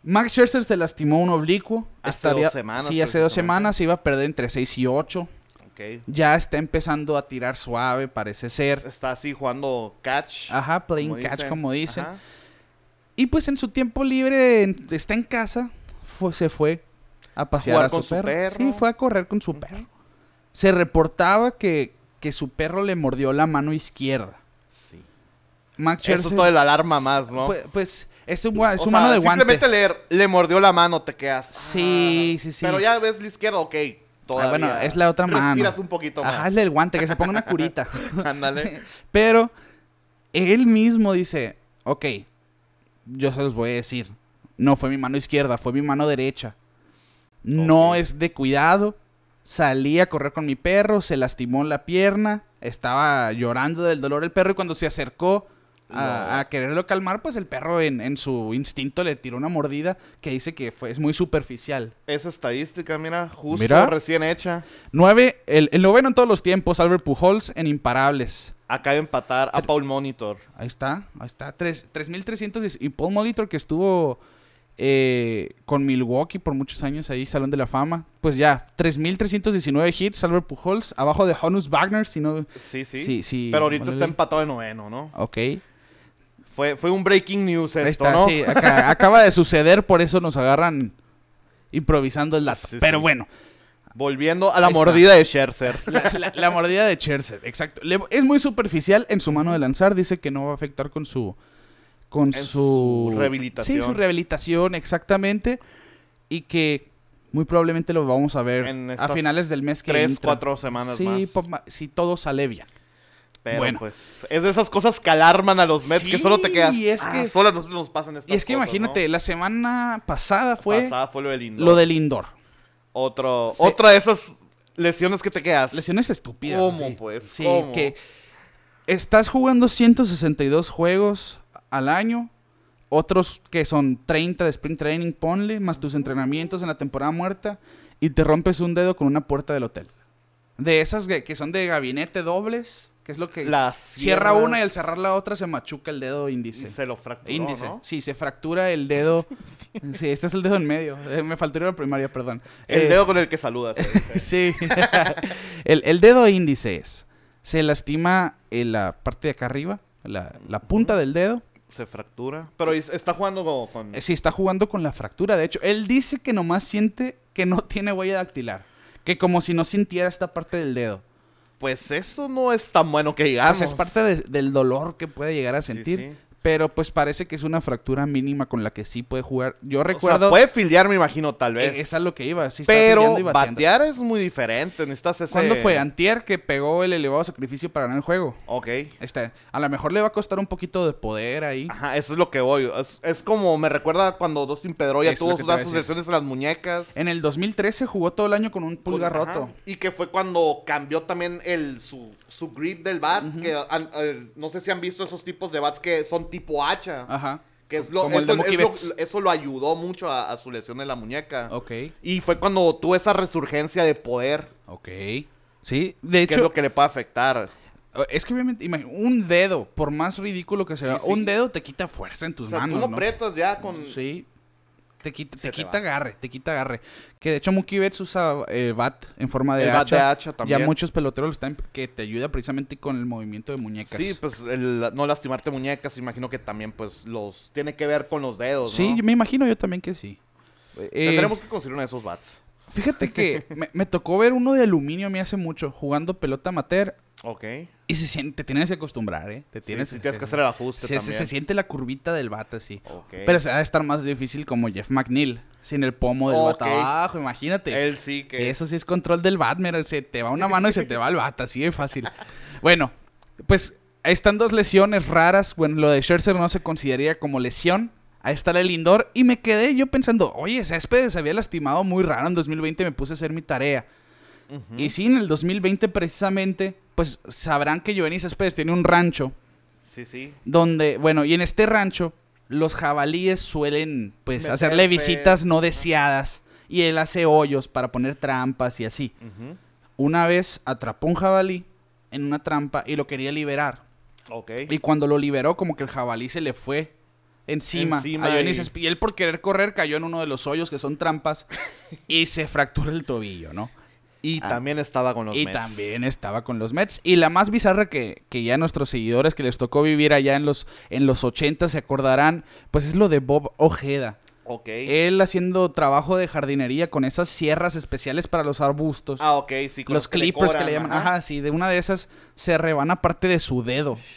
Max Scherzer se lastimó un oblicuo. Hace dos semanas. Sí, hace dos semanas. iba a perder entre 6 y 8. Okay. Ya está empezando a tirar suave, parece ser. Está así jugando catch. Ajá, playing catch, como dicen. Y pues en su tiempo libre está en casa. se fue a pasear a, su, perro. Sí, fue a correr con su perro. Se reportaba que, su perro le mordió la mano izquierda. Sí. Max Scherzer, Eso es alarma más, ¿no? pues, pues es un, es mano de guante. Simplemente leer, le mordió la mano, te quedas. Sí, ah. sí, sí. Pero ya ves la izquierda, ok. bueno, es la otra mano. Respiras un poquito más. Ajá, el guante, que se ponga una curita. Ándale. Pero él mismo dice, ok, yo se los voy a decir. No fue mi mano izquierda, fue mi mano derecha. No es de cuidado. Salí a correr con mi perro, se lastimó la pierna, estaba llorando del dolor el perro y cuando se acercó a, quererlo calmar, pues el perro en, su instinto le tiró una mordida que dice que fue, es muy superficial. Esa estadística, mira, justo recién hecha. Nueve, el, el, noveno en todos los tiempos, Albert Pujols en Imparables. Acaba de empatar a Paul Monitor. Ahí está, ahí está. 3.300 y Paul Monitor que estuvo eh, con Milwaukee por muchos años ahí, Salón de la Fama. Pues ya, 3.319 hits, Albert Pujols, abajo de Honus Wagner, si no... Sí, sí. sí, sí Pero ahorita está empatado de noveno, ¿no? Ok. Fue, fue un breaking news esto, ¿no? Sí, acaba de suceder, por eso nos agarran improvisando el dato. Pero bueno. Volviendo a la mordida de Scherzer. La, mordida de Scherzer, exacto. es muy superficial en su mano de lanzar. Dice que no va a afectar con su. Con su, rehabilitación. Sí, su rehabilitación, exactamente. Y que muy probablemente lo vamos a ver a finales del mes que tres, cuatro semanas sí, más. Si todo sale bien bueno. pues es de esas cosas que alarman a los Mets que solo te quedas. Ah, y es que solo nosotros nos pasan Y es que imagínate, la semana pasada fue, lo del indoor. Otro, otra de esas lesiones que te quedas. Lesiones estúpidas. ¿Cómo pues? Sí, que estás jugando 162 juegos al año, otros que son 30 de sprint training, ponle, más tus entrenamientos en la temporada muerta y te rompes un dedo con una puerta del hotel. De esas que son de gabinete dobles que es lo que cierra... una y al cerrar la otra se machuca el dedo índice. se lo fractura. Índice. Sí, se fractura el dedo. sí, este es el dedo en medio. Eh, me faltó la primaria, perdón. El eh, dedo con el que saludas. sí. el, dedo índice es. Se lastima eh, la parte de acá arriba, la, punta del dedo. Se fractura. Pero está jugando con. Sí, está jugando con la fractura. De hecho, él dice que nomás siente que no tiene huella dactilar. Que como si no sintiera esta parte del dedo pues eso no es tan bueno que pues digamos. es parte del dolor que puede llegar a sentir. Pero pues parece que es una fractura mínima con la que sí puede jugar. Yo recuerdo. O sea, puede fildear, me imagino, tal e, vez. Esa es lo que iba. Sí pero y batear es muy diferente. Necesitas ese. ¿Cuándo fue? Antier que pegó el elevado sacrificio para ganar el juego. Ok. Este, a lo mejor le va a costar un poquito de poder ahí. Ajá, eso es lo que voy. Es, como me recuerda cuando Dustin Pedro ya tuvo sus lesiones en las muñecas. En el 2013 jugó todo el año con un pulgar roto. Y que fue cuando cambió también el su su grip del bat, que eh, no sé si han visto esos tipos de bats que son tipo hacha. Ajá. Que es eso, lo, eso, lo, ayudó mucho a, su lesión en la muñeca. Ok. Y fue cuando tuvo esa resurgencia de poder. Ok. Sí, de hecho. ¿Qué es lo que le puede afectar. Eh, es que obviamente, Imagínate un dedo, por más ridículo que sea, un dedo te quita fuerza en tus manos. ya con. Sí te quita, agarre, te quita agarre. Que de hecho Mookie Betts usa eh, bat en forma de hacha. Bat de hacha también. Ya muchos peloteros lo están que te ayuda precisamente con el movimiento de muñecas. Sí, pues el no lastimarte muñecas, imagino que también pues los tiene que ver con los dedos, Sí, me imagino yo también que sí. Tendremos eh, que conseguir uno de esos bats. Fíjate que me, tocó ver uno de aluminio a mí hace mucho, jugando pelota amateur. Ok. Y se siente, te tienes que acostumbrar, ¿eh? Te tienes, que hacer el ajuste se, siente la curvita del bate así. Pero se va a estar más difícil como Jeff McNeil, sin el pomo del okay. abajo, imagínate. Él sí que... Eso sí es control del bat, mira, se te va una mano y se te va el bate, así de fácil. bueno, pues están dos lesiones raras. Bueno, lo de Scherzer no se consideraría como lesión. Ahí está el Lindor. Y me quedé yo pensando, oye, Céspedes se había lastimado muy raro en 2020, me puse a hacer mi tarea. Y sí, en el 2020 precisamente, pues sabrán que Giovanni Céspedes tiene un rancho. Sí, sí. Donde, bueno, y en este rancho los jabalíes suelen, pues, hacerle visitas no deseadas. Y él hace hoyos para poner trampas y así. Una vez atrapó un jabalí en una trampa y lo quería liberar. Y cuando lo liberó, como que el jabalí se le fue encima, y... él por querer correr cayó en uno de los hoyos que son trampas y se fractura el tobillo, ¿no? Y ah. también estaba con los Mets. Y también estaba con los Mets. Y la más bizarra que, que, ya nuestros seguidores que les tocó vivir allá en los, en los 80 se acordarán, pues es lo de Bob Ojeda. Ok. Él haciendo trabajo de jardinería con esas sierras especiales para los arbustos. Ah, ok, sí. Con los, los clippers que le llaman. Ajá. sí, de una de esas se rebana parte de su dedo.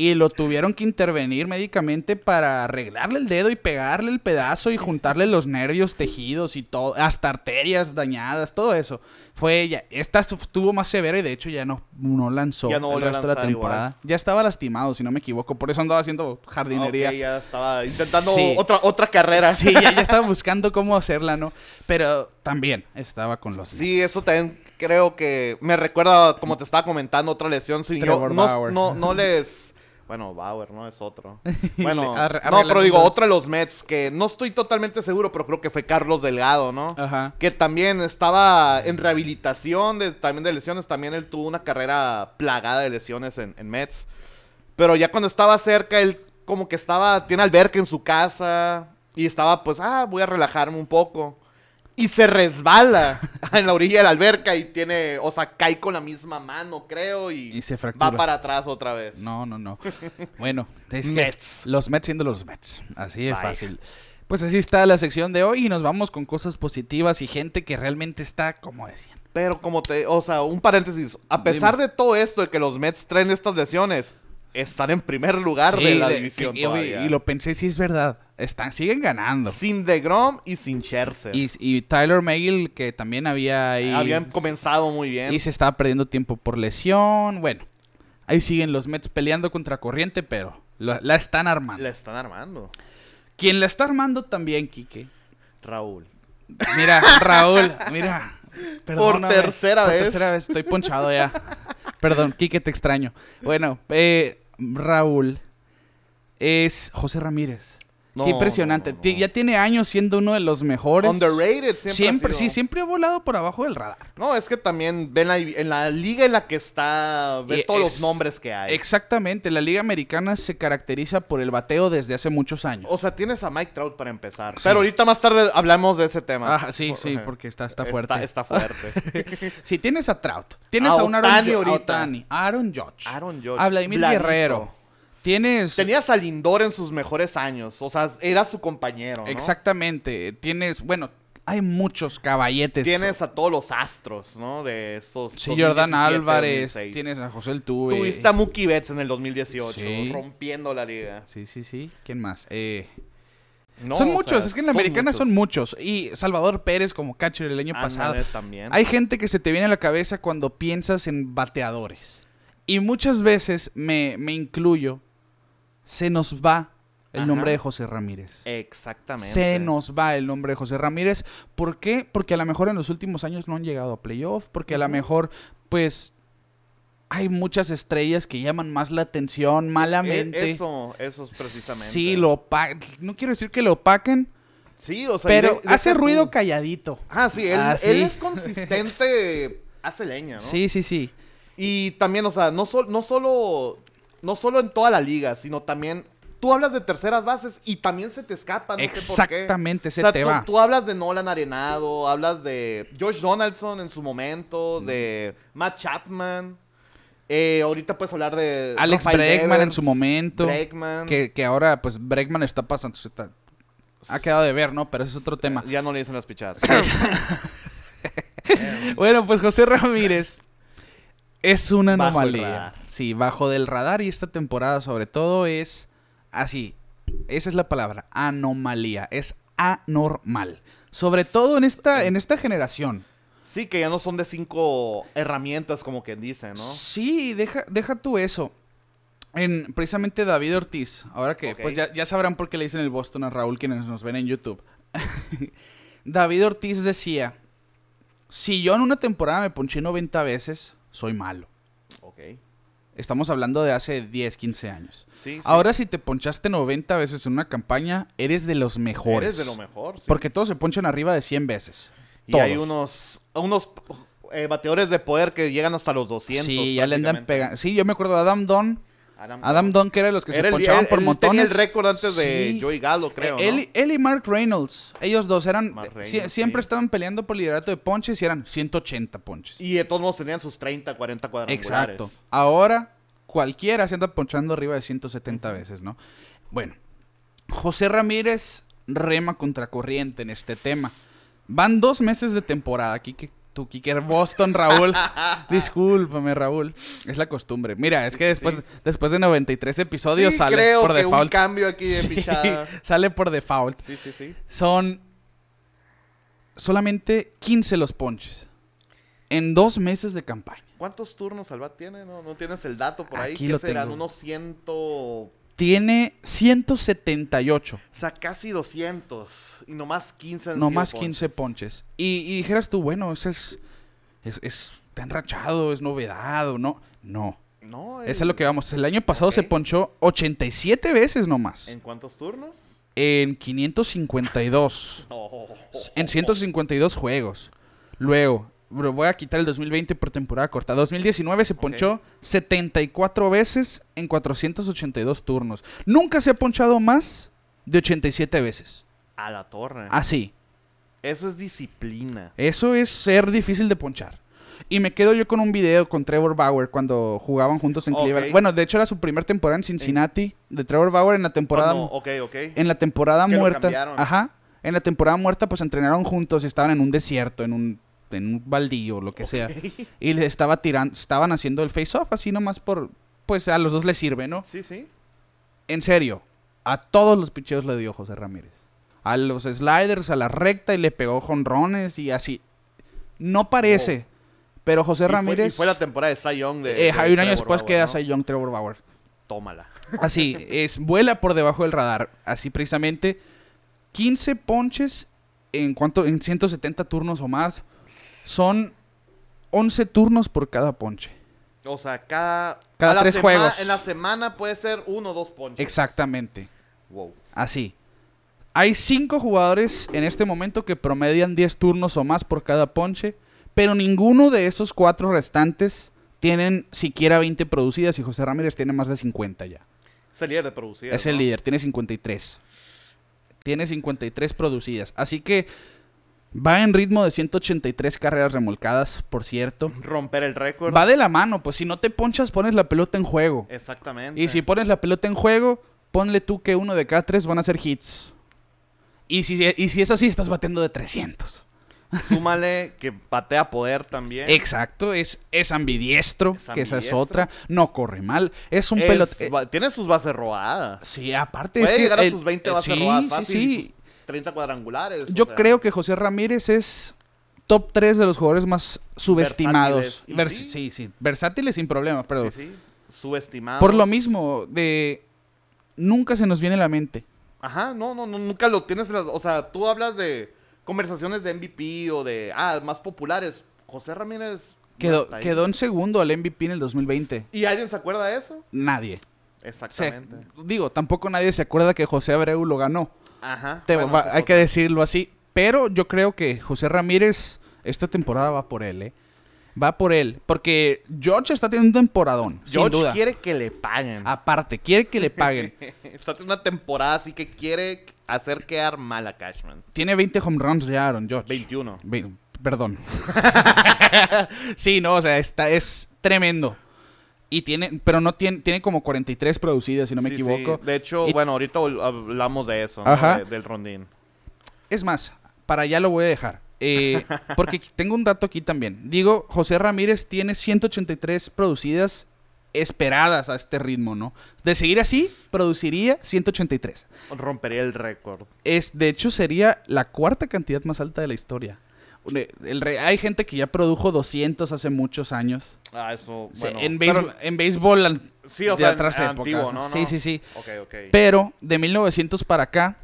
Y lo tuvieron que intervenir médicamente para arreglarle el dedo y pegarle el pedazo y juntarle los nervios, tejidos y todo, hasta arterias dañadas, todo eso. Fue ella. esta estuvo más severa y de hecho ya no, lanzó ya el resto de la temporada. Ya estaba lastimado, si no me equivoco, por eso andaba haciendo jardinería. ya estaba intentando otra, otra carrera. Sí, ya, estaba buscando cómo hacerla, ¿no? Pero también estaba con los... Sí, eso también creo que me recuerda, como te estaba comentando, otra lesión. sin no les bueno, Bauer, ¿no? Es otro. Bueno, no, pero digo, otro de los Mets que no estoy totalmente seguro, pero creo que fue Carlos Delgado, ¿no? Ajá. Que también estaba en rehabilitación, también de lesiones. También él tuvo una carrera plagada de lesiones en, en Mets. Pero ya cuando estaba cerca, él como que estaba, tiene alberca en su casa y estaba pues, ah, voy a relajarme un poco y se resbala en la orilla de la alberca y tiene, o sea, cae con la misma mano, creo, y, va para atrás otra vez. No, no, no. Bueno, los Mets siendo los Mets. Así de fácil. Pues así está la sección de hoy y nos vamos con cosas positivas y gente que realmente está, como decían. Pero como te, o sea, un paréntesis, a pesar de todo esto de que los Mets traen estas lesiones, están en primer lugar de la división. Y, lo pensé, si es verdad. Están, siguen ganando. Sin DeGrom y sin Scherzer. Y, Tyler McGill, que también había ahí. Ah, habían comenzado muy bien. Y se estaba perdiendo tiempo por lesión. Bueno, ahí siguen los Mets peleando contra corriente, pero la, están armando. La están armando. Quien la está armando también, Kike. Raúl. Mira, Raúl, mira. Por tercera vez. Por tercera vez, estoy ponchado ya. Perdón, Kike, te extraño. Bueno, eh, Raúl es José Ramírez. Qué impresionante. ya tiene años siendo uno de los mejores. Underrated siempre. sí, siempre ha volado por abajo del radar. No, es que también ven en la liga en la que está, ve todos los nombres que hay. Exactamente, la liga americana se caracteriza por el bateo desde hace muchos años. O sea, tienes a Mike Trout para empezar. Pero ahorita más tarde hablamos de ese tema. Ah, sí, sí, porque está, está fuerte. Está, fuerte. si tienes a Trout, tienes a, un Aaron, ahorita. Aaron Judge, Aaron Judge, a Vladimir Guerrero. Tienes. Tenías a Lindor en sus mejores años. O sea, era su compañero. Exactamente. Tienes. Bueno, hay muchos caballetes. Tienes a todos los astros, ¿no? De esos. Sí, Jordan Álvarez. Tienes a José El Tuve. Tuviste a Mookie Betts en el 2018, rompiendo la liga. Sí, sí, sí. ¿Quién más? Eh, son muchos, es que en la americana son muchos. Y Salvador Pérez como catcher el año pasado. También. Hay gente que se te viene a la cabeza cuando piensas en bateadores. Y muchas veces me, me incluyo se nos va el nombre de José Ramírez. Exactamente. Se nos va el nombre de José Ramírez. ¿Por qué? Porque a lo mejor en los últimos años no han llegado a playoff, porque a lo mejor, pues, hay muchas estrellas que llaman más la atención malamente. E-, eso, eso precisamente. Sí, lo No quiero decir que lo opaquen. Sí, o sea. Pero hace ruido calladito. Ah, sí, él, ah, es consistente, hace leña, ¿no? Sí, sí, sí. Y también, o sea, no, no solo no solo en toda la liga, sino también tú hablas de terceras bases y también se te escapan. Exactamente, sé por se tú, hablas de Nolan Arenado, hablas de Josh Donaldson en su momento, de Matt Chapman. Eh, ahorita puedes hablar de. Alex Bregman en su momento. Bregman. Que, que, ahora, pues, Bregman está pasando. Está, ha quedado de ver, ¿no? Pero ese es otro tema. Ya no le dicen las pichadas. bueno, pues José Ramírez es una anomalía. Sí, bajo del radar y esta temporada sobre todo es así. Esa es la palabra, anomalía. Es anormal. Sobre todo en esta, en esta generación. Sí, que ya no son de cinco herramientas, como quien dice, ¿no? Sí, deja, deja tú eso. En, precisamente David Ortiz, ahora que pues ya, ya, sabrán por qué le dicen el Boston a Raúl quienes nos ven en YouTube. David Ortiz decía, si yo en una temporada me ponché 90 veces, soy malo. Ok. Estamos hablando de hace 10, 15 años. Ahora si te ponchaste 90 veces en una campaña, eres de los mejores. Eres de lo mejor, Porque todos se ponchan arriba de 100 veces. Y hay unos, unos eh, bateadores de poder que llegan hasta los 200. Sí, ya le andan pegando. Sí, yo me acuerdo de Adam Don Adam, Adam era los que se ponchaban por él montones. el récord antes de Joey Gallo, creo. Él, ¿no? y Mark Reynolds, ellos dos eran. siempre estaban peleando por liderato de ponches y eran 180 ponches. Y de todos modos tenían sus 30, 40 cuadrangulares. Exacto. Ahora cualquiera se anda ponchando arriba de 170 veces, ¿no? Bueno, José Ramírez rema contracorriente en este tema. Van dos meses de temporada, que tu kicker Boston, Raúl. Discúlpame, Raúl. Es la costumbre. Mira, es que después, después de 93 episodios sale creo por que default. Un cambio aquí de sí, Sale por default. Sí, sí, sí. Son solamente 15 los ponches. En dos meses de campaña. ¿Cuántos turnos Alba, tiene? No, tienes el dato por ahí. Aquí que serán unos ciento tiene 178. O sea, casi 200. Y nomás 15 Nomás 15 ponches. Y, dijeras tú, bueno, ese es, es, es tan rachado, es novedad o no. No. No. Eso es lo que vamos. El año pasado se ponchó 87 veces nomás. ¿En cuántos turnos? En 552. en 152 juegos. Luego, voy a quitar el 2020 por temporada corta. 2019 se ponchó 74 veces en 482 turnos. Nunca se ha ponchado más de 87 veces. A la torre. Así. Ah, Eso es disciplina. Eso es ser difícil de ponchar. Y me quedo yo con un video con Trevor Bauer cuando jugaban juntos en Cleveland. Bueno, de hecho era su primera temporada en Cincinnati de Trevor Bauer en la temporada. Ah, en la temporada muerta. Ajá. En la temporada muerta, pues entrenaron juntos y estaban en un desierto, en un en un baldío, lo que sea. Y le estaba tirando, estaban haciendo el face-off así nomás por, pues a los dos les sirve, ¿no? Sí, sí. En serio, a todos los picheos le dio José Ramírez. A los sliders, a la recta y le pegó jonrones y así. No parece, pero José Ramírez... Fue, y fue la temporada de Cy eh, de... hay un año después queda Cy Trevor Bauer. Tómala. Así, es, vuela por debajo del radar. Así precisamente, 15 ponches en, en 170 turnos o más son 11 turnos por cada ponche. O sea, cada... Cada tres juegos. En la semana puede ser uno o dos ponches. Exactamente. Wow. Así. Hay cinco jugadores en este momento que promedian 10 turnos o más por cada ponche, pero ninguno de esos cuatro restantes tienen siquiera 20 producidas y José Ramírez tiene más de 50 ya. Es el líder de producidas. Es el líder, tiene 53. Tiene 53 producidas. Así que Va en ritmo de 183 carreras remolcadas, por cierto. Romper el récord. Va de la mano, pues si no te ponchas, pones la pelota en juego. Exactamente. Y si pones la pelota en juego, ponle tú que uno de cada tres van a ser hits. Y si, es así, estás batiendo de 300. Súmale que patea poder también. Exacto, es, es, ambidiestro, que esa es otra. No corre mal. Es un pelote Tiene sus bases robadas. Sí, aparte Puede es que, llegar a sus 20 eh, bases robadas 30 cuadrangulares. Yo creo que José Ramírez es top 3 de los jugadores más subestimados. Versátiles. sí? sí? sin problema, pero Sí, sí. Subestimados. Por lo mismo, de. Nunca se nos viene a la mente. Ajá, no, no, nunca lo tienes. O sea, tú hablas de conversaciones de MVP o de. Ah, más populares. José Ramírez. Quedó, en segundo al MVP en el 2020. ¿Y alguien se acuerda de eso? Nadie. Exactamente. digo, tampoco nadie se acuerda que José Abreu lo ganó hay que decirlo así. Pero yo creo que José Ramírez esta temporada va por él, ¿eh? Va por él. Porque George está teniendo un temporadón. George quiere que le paguen. Aparte, quiere que le paguen. está teniendo una temporada así que quiere hacer quedar mal a Cashman. Tiene 20 home runs ya, Aaron George. 21. perdón. sí, no, o sea, está, es tremendo. Y tiene, pero no tiene, tiene como 43 producidas, si no me equivoco. De hecho, bueno, ahorita hablamos de eso, del rondín. Es más, para allá lo voy a dejar. Eh, porque tengo un dato aquí también. Digo, José Ramírez tiene 183 producidas esperadas a este ritmo, ¿no? De seguir así, produciría 183. Rompería el récord. Es, de hecho, sería la cuarta cantidad más alta de la historia hay gente que ya produjo 200 hace muchos años. Ah, eso. Bueno. en, béisbol sí, o de Sí, sí, sí. Pero de 1900 para acá,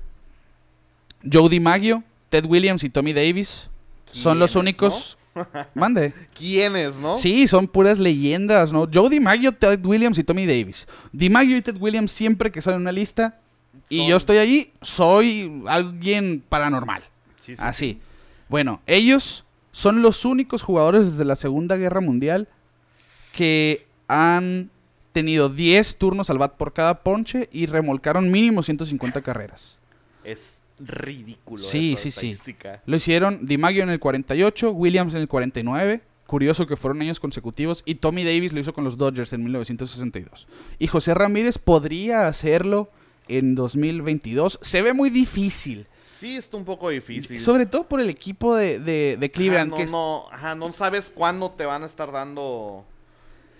Joe DiMaggio, Ted Williams y Tommy Davis son los únicos. Mande. ¿Quiénes, no? Sí, son puras leyendas, ¿no? Joe DiMaggio, Ted Williams y Tommy Davis. DiMaggio y Ted Williams siempre que salen una lista y yo estoy allí, soy alguien paranormal. Así. Bueno, ellos son los únicos jugadores desde la Segunda Guerra Mundial que han tenido 10 turnos al bat por cada ponche y remolcaron mínimo 150 carreras. Es ridículo. Sí, sí, sí. Lo hicieron DiMaggio en el 48, Williams en el 49. Curioso que fueron años consecutivos. Y Tommy Davis lo hizo con los Dodgers en 1962. Y José Ramírez podría hacerlo en 2022. Se ve muy difícil sí está un poco difícil. Sobre todo por el equipo de, de, de Cleveland. no, que... no, ajá, no sabes cuándo te van a estar dando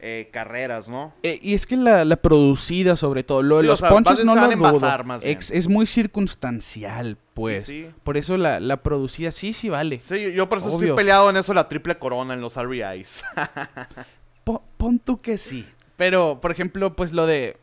eh, carreras, ¿no? Eh, y es que la, producida, sobre todo, lo de los ponches no lo dudo. Es, es, muy circunstancial, pues. Por eso la, la, producida sí, sí vale. Sí, yo, por eso estoy peleado en eso la triple corona en los RBIs. pon tú que sí. Pero, por ejemplo, pues lo de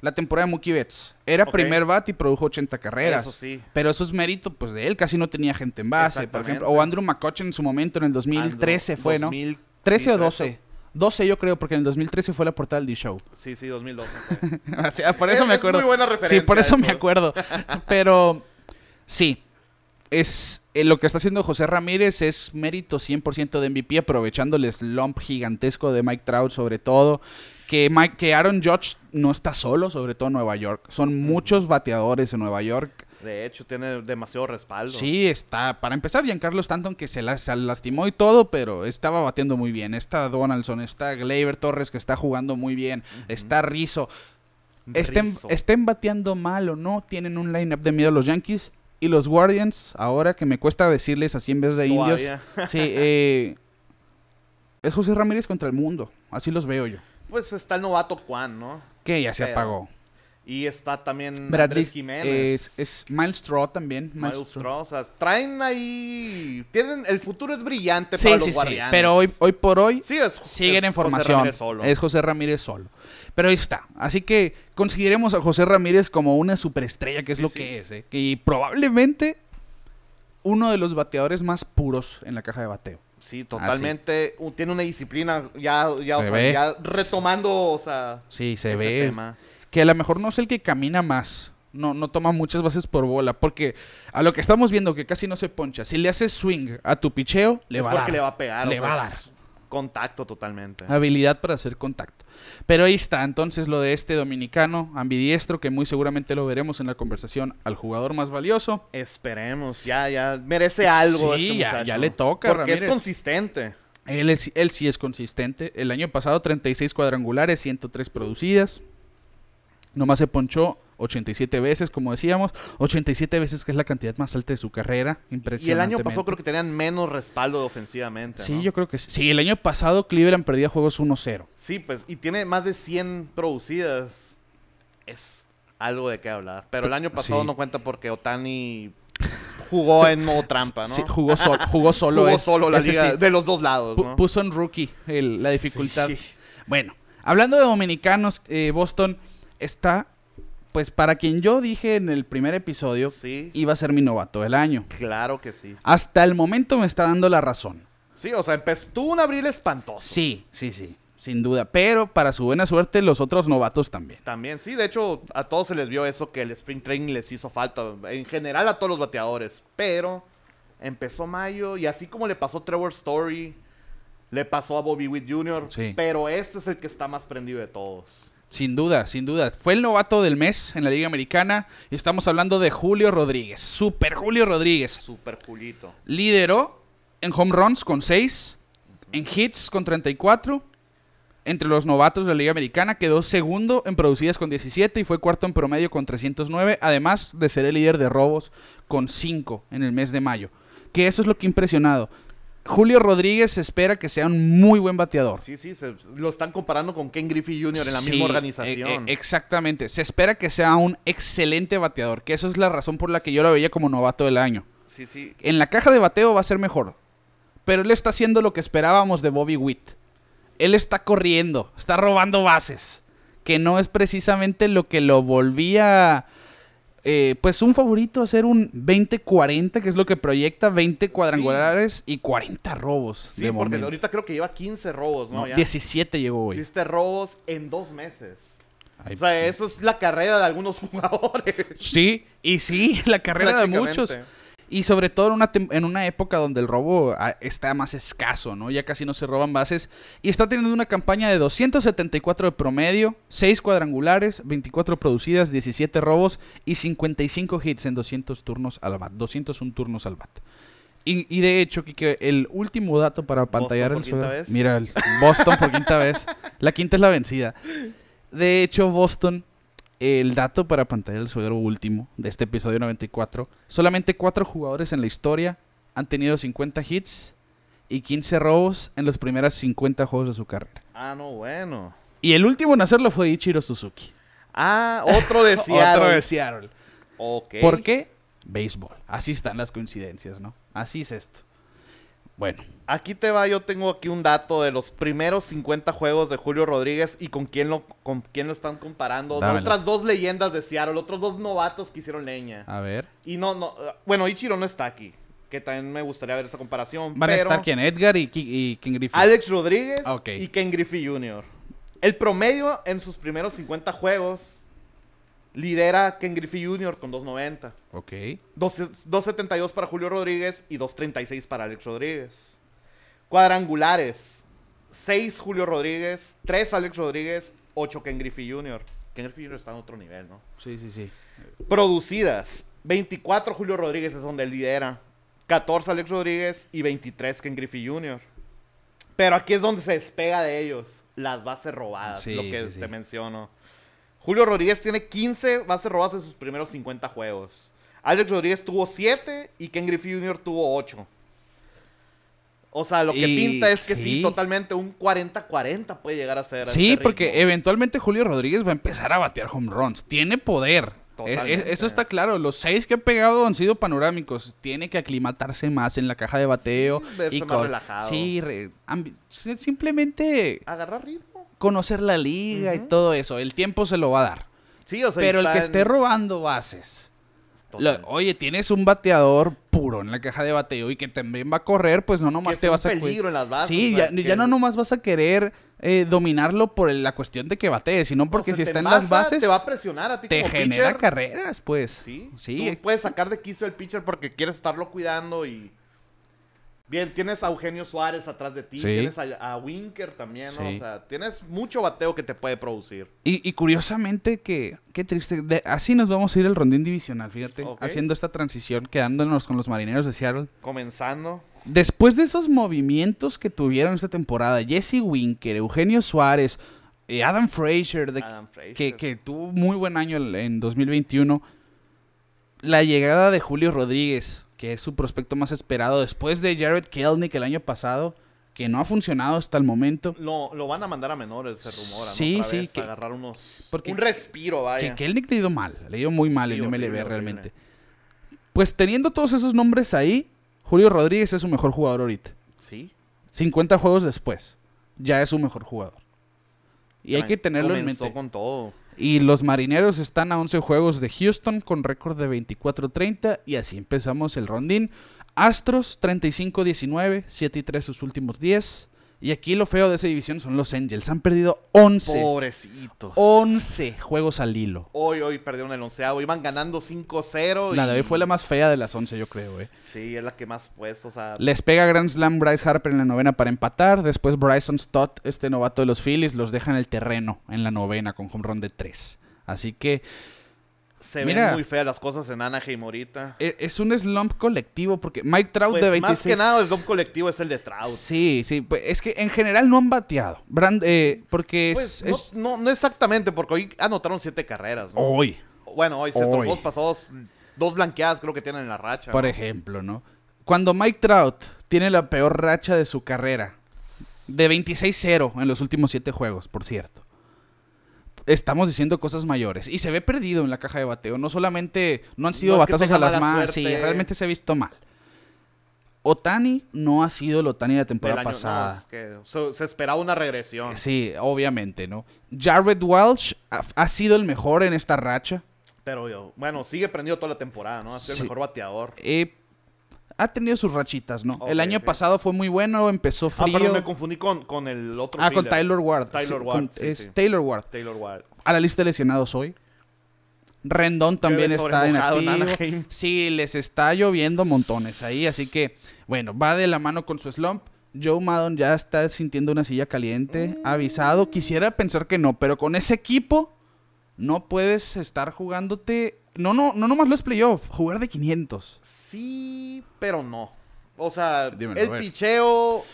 la temporada de Mookie Betts. Era primer bat y produjo 80 carreras. Eso sí. Pero eso es mérito pues de él, casi no tenía gente en base, por ejemplo. O Andrew McCutchen en su momento, en el 2013 fue, ¿no? 2013 o 12. 12 yo creo, porque en el 2013 fue la portada del D-Show. Sí, sí, 2012. por eso me acuerdo. muy buena Sí, por eso, me acuerdo. Pero sí, es eh, lo que está haciendo José Ramírez es mérito 100% de MVP, aprovechando el slump gigantesco de Mike Trout sobre todo que, Mike, Aaron Judge no está solo, sobre todo en Nueva York. Son muchos bateadores en Nueva York. De hecho, tiene demasiado respaldo. Sí, está. Para empezar, Giancarlo Stanton, que se, lastimó y todo, pero estaba batiendo muy bien. Está Donaldson, está Gleyber Torres, que está jugando muy bien. Está Rizzo. Estén, bateando mal o no, tienen un lineup de miedo los Yankees. Y los Guardians, ahora que me cuesta decirles así en vez de indios. Sí, eh, es José Ramírez contra el mundo. Así los veo yo pues está el novato Juan, ¿no? Que ya se apagó. Y está también Bradley Jiménez. Es, Miles Straw también. Miles, Straw. O sea, traen ahí. Tienen, el futuro es brillante para los guardianes. Sí, pero hoy, hoy por hoy siguen en formación. solo. Es José Ramírez solo. Pero ahí está. Así que consideremos a José Ramírez como una superestrella, que es lo que es. ¿eh? Y probablemente uno de los bateadores más puros en la caja de bateo. Ah, sí, totalmente. Tiene una disciplina ya, ya, o sea, retomando, o sea. Sí, se ve. Que a lo mejor no es el que camina más. No, no toma muchas bases por bola. Porque a lo que estamos viendo, que casi no se poncha, si le haces swing a tu picheo, le va a dar. le va a pegar. va a dar. Contacto totalmente. Habilidad para hacer contacto. Pero ahí está, entonces lo de este dominicano ambidiestro, que muy seguramente lo veremos en la conversación al jugador más valioso. Esperemos, ya, ya merece algo. Sí, este ya, ya, le toca. Porque es consistente. Él, él sí es consistente. El año pasado 36 cuadrangulares, 103 producidas. Nomás se ponchó 87 veces, como decíamos. 87 veces que es la cantidad más alta de su carrera. Impresionante. Y el año pasado creo que tenían menos respaldo ofensivamente. Sí, yo creo que sí. Sí, el año pasado Cleveland perdía juegos 1-0. Sí, pues, y tiene más de 100 producidas. Es algo de qué hablar. Pero el año pasado no cuenta porque Otani jugó en modo trampa, ¿no? Sí, jugó, jugó solo. jugó eh. solo la de los dos lados, ¿no? Puso en rookie la dificultad. Bueno, hablando de dominicanos, eh, Boston está pues para quien yo dije en el primer episodio, iba a ser mi novato del año. Claro que sí. Hasta el momento me está dando la razón. Sí, o sea, empezó, un abril espantoso. Sí, sí, sí, sin duda. Pero para su buena suerte, los otros novatos también. También, sí, de hecho, a todos se les vio eso que el Spring training les hizo falta. En general, a todos los bateadores. Pero empezó mayo y así como le pasó Trevor Story, le pasó a Bobby Witt Jr., pero este es el que está más prendido de todos. Sin duda, sin duda. Fue el novato del mes en la Liga Americana. Y estamos hablando de Julio Rodríguez. Super Julio Rodríguez. Super Julito. Lideró en home runs con 6, en hits con 34. Entre los novatos de la Liga Americana quedó segundo en producidas con 17 y fue cuarto en promedio con 309, además de ser el líder de robos con 5 en el mes de mayo. Que eso es lo que ha impresionado. Julio Rodríguez se espera que sea un muy buen bateador. Sí, sí, lo están comparando con Ken Griffey Jr. en la misma e- e- organización. exactamente, se espera que sea un excelente bateador, que eso es la razón por la que yo lo veía como novato del año. Sí, sí. En la caja de bateo va a ser mejor, pero él está haciendo lo que esperábamos de Bobby Witt. Él está corriendo, está robando bases, que no es precisamente lo que lo volvía... Eh, pues un favorito hacer un 20-40, que es lo que proyecta 20 cuadrangulares y 40 robos. Sí, porque ahorita creo que lleva 15 robos, ¿no? 17 llegó hoy. 17 robos en dos meses. o sea, eso es la carrera de algunos jugadores. Sí, y sí, la carrera de muchos. Y sobre todo en una, época donde el robo ah, está más escaso, ¿no? Ya casi no se roban bases. Y está teniendo una campaña de 274 de promedio, 6 cuadrangulares, 24 producidas, 17 robos y 55 hits en 200 turnos al bat. 201 turnos al bat. Y, de hecho, Kike, el último dato para pantallar el quinta vez. Mira, Boston por quinta vez. La quinta es la vencida. De hecho, Boston el dato para pantalla del suegro último de este episodio 94. Solamente cuatro jugadores en la historia han tenido 50 hits y 15 robos en los primeros 50 juegos de su carrera. Ah, no, bueno. Y el último en hacerlo fue Ichiro Suzuki. Ah, otro de Seattle. otro de Seattle. ¿Por qué? Béisbol. Así están las coincidencias, ¿no? Así es esto. Bueno. Aquí te va, yo tengo aquí un dato de los primeros 50 juegos de Julio Rodríguez y con quién lo, con quién lo están comparando. Otras dos leyendas de Seattle, otros dos novatos que hicieron leña. A ver. Y no, no, eh, bueno, Ichiro no está aquí, que también me gustaría ver esa comparación. ¿Van a estar quién? Edgar y, y, Ken Griffey. Alex Rodríguez y Ken Griffey Jr. El promedio en sus primeros 50 juegos Lidera Ken Griffey Jr. con 2.90. Ok. 2.72 para Julio Rodríguez y 2.36 para Alex Rodríguez. Cuadrangulares. 6 Julio Rodríguez, 3 Alex Rodríguez, 8 Ken Griffey Jr. Ken Griffey Jr. está en otro nivel, ¿no? Sí, sí, sí. Producidas. 24 Julio Rodríguez es donde lidera. 14 Alex Rodríguez y 23 Ken Griffey Jr. Pero aquí es donde se despega de ellos. Las bases robadas, sí, lo que te menciono. Julio Rodríguez tiene 15 bases robadas en sus primeros 50 juegos. Alex Rodríguez tuvo 7 y Ken Griffey Jr. tuvo 8. O sea, lo que pinta es que sí. totalmente un 40-40 puede llegar a ser. Sí, este porque eventualmente Julio Rodríguez va a empezar a batear home runs. Tiene poder. E, e, eso está claro. Los seis que ha pegado han sido panorámicos. Tiene que aclimatarse más en la caja de bateo. y más relajado. Sí, simplemente... Agarrar conocer la liga y todo eso. El tiempo se lo va a dar. Sí, Pero el que esté robando bases. oye, tienes un bateador puro en la caja de bateo y que también va a correr, pues no nomás te vas a... peligro en las bases. Sí, ya, no nomás vas a querer eh, dominarlo por la cuestión de que batee, sino porque si está en las bases... Te va a presionar a ti Te genera carreras, pues. Sí, sí. puedes sacar de quiso el pitcher porque quieres estarlo cuidando y... Bien, tienes a Eugenio Suárez atrás de ti, tienes a, Winker también, o sea, tienes mucho bateo que te puede producir. Y, curiosamente que, qué triste, así nos vamos a ir el rondín divisional, fíjate, haciendo esta transición, quedándonos con los marineros de Seattle. Comenzando. Después de esos movimientos que tuvieron esta temporada, Jesse Winker, Eugenio Suárez, eh, Adam Frazier, Que, que, tuvo muy buen año en 2021, la llegada de Julio Rodríguez que es su prospecto más esperado después de Jared Kelnick el año pasado, que no ha funcionado hasta el momento. Lo, lo van a mandar a menores, se rumora. Sí, sí. que, agarrar unos, porque, un respiro, vaya. Que Kelnick le ido mal, le ido muy mal y en me MLB realmente. Pues teniendo todos esos nombres ahí, Julio Rodríguez es su mejor jugador ahorita. Sí. 50 juegos después, ya es su mejor jugador. Y hay que tenerlo en mente. con todo. Y los marineros están a 11 juegos de Houston con récord de 24-30 y así empezamos el rondín. Astros 35-19, 7 3 sus últimos 10. Y aquí lo feo de esa división son los Angels. Han perdido 11. Pobrecitos. 11 juegos al hilo. Hoy, hoy perdieron el onceavo. Iban ganando 5-0. La de hoy fue la más fea de las 11, yo creo, eh. Sí, es la que más puestos. o sea... Les pega Grand Slam Bryce Harper en la novena para empatar. Después Bryson Stott, este novato de los Phillies, los deja en el terreno en la novena con home run de 3. Así que se ven muy feas las cosas en Anaheim morita. E, es un slump colectivo porque Mike Trout pues, de 26... Más que nada el slump colectivo es el de Trout. Sí, sí. Pues, es que en general no han bateado. Eh, porque es, pues No, no, exactamente, porque hoy anotaron siete carreras. Hoy. Bueno, hoy, se hoy. dos pasados, dos blanqueadas creo que tienen en la racha. Por ejemplo, ¿no? Cuando Mike Trout tiene la peor racha de su carrera, de 26-0 en los últimos siete juegos, por cierto estamos diciendo cosas mayores. Y se ve perdido en la caja de bateo. No solamente no han sido batazos a las manos, sí, realmente se ha visto mal. Otani no ha sido el Otani de la temporada pasada. se, esperaba una regresión. Sí, obviamente, ¿no? Jared Walsh ha, sido el mejor en esta racha. Pero yo... bueno, sigue prendido toda la temporada, ¿no? Ha sido el mejor bateador. Eh, ha tenido sus rachitas, ¿no? el año pasado fue muy bueno, empezó ah, frío. Ah, pero me confundí con, el otro. Ah, con Taylor Ward. Taylor Ward. es Taylor Ward. Taylor Ward. A la lista de lesionados hoy. Rendón también está en activo. Sí, les está lloviendo montones ahí, así que bueno, va de la mano con su slump. Joe Madden ya está sintiendo una silla caliente, mm. avisado. Quisiera pensar que no, pero con ese equipo no puedes estar jugándote no, no, no nomás los playoffs, jugar de 500. Sí, pero no. O sea, el picheo...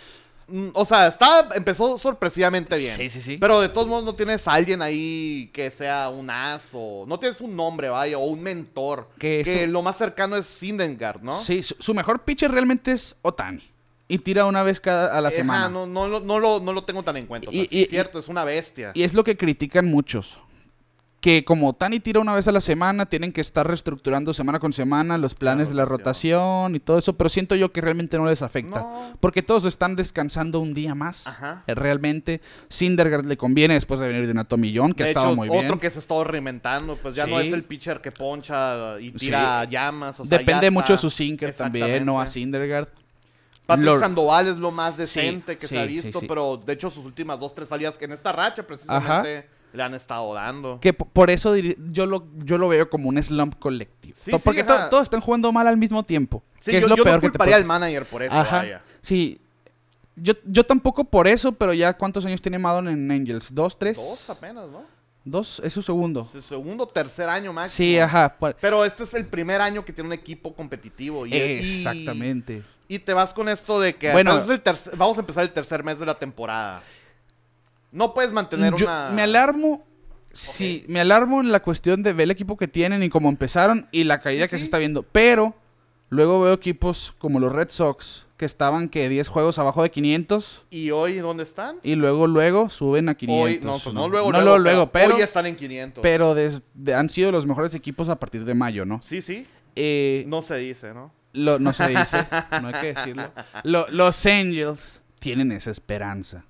Mm, o sea, está, empezó sorpresivamente bien. Sí, sí, sí. Pero de todos modos no tienes a alguien ahí que sea un as o... No tienes un nombre, vaya, o un mentor. Que, lo más cercano es Sindengard, ¿no? Sí, su, mejor pitcher realmente es Otani. Y tira una vez cada a la semana. No, no, no, lo, tengo tan en cuenta. O es cierto, es una bestia. Y es lo que critican muchos que como Tani tira una vez a la semana, tienen que estar reestructurando semana con semana los planes de la rotación y todo eso, pero siento yo que realmente no les afecta, porque todos están descansando un día más, Ajá. Eh, realmente. Sindergaard le conviene después de venir de un atomillón, que ha estado muy bien. Otro que se ha estado reinventando, pues ya no es el pitcher que poncha y tira llamas. Depende mucho de su sinker también, no a Sindergaard. Patrick Sandoval es lo más decente que se ha visto, pero de hecho sus últimas dos, tres salidas en esta racha precisamente le han estado dando. Que por eso yo lo, yo lo veo como un slump colectivo. porque todos están jugando mal al mismo tiempo. Sí, que yo, es lo peor que al manager por eso. Sí. Yo, tampoco por eso, pero ya ¿cuántos años tiene Madden en Angels? ¿Dos, tres? Dos apenas, ¿no? Dos, es su segundo. Su segundo, tercer año máximo. Sí, ajá. Pero este es el primer año que tiene un equipo competitivo. Exactamente. Y, te vas con esto de que bueno, vamos a empezar el tercer mes de la temporada. No puedes mantener Yo una. Me alarmo. Sí, me alarmo en la cuestión de ver el equipo que tienen y cómo empezaron y la caída que se está viendo. Pero luego veo equipos como los Red Sox que estaban que 10 juegos abajo de 500. ¿Y hoy dónde están? Y luego, luego suben a 500. Hoy, no, pues no, luego, pero, están en 500. Pero han sido los mejores equipos a partir de mayo, ¿no? Sí, sí. Eh, no se dice, ¿no? no se dice, no hay que decirlo. los Angels tienen esa esperanza.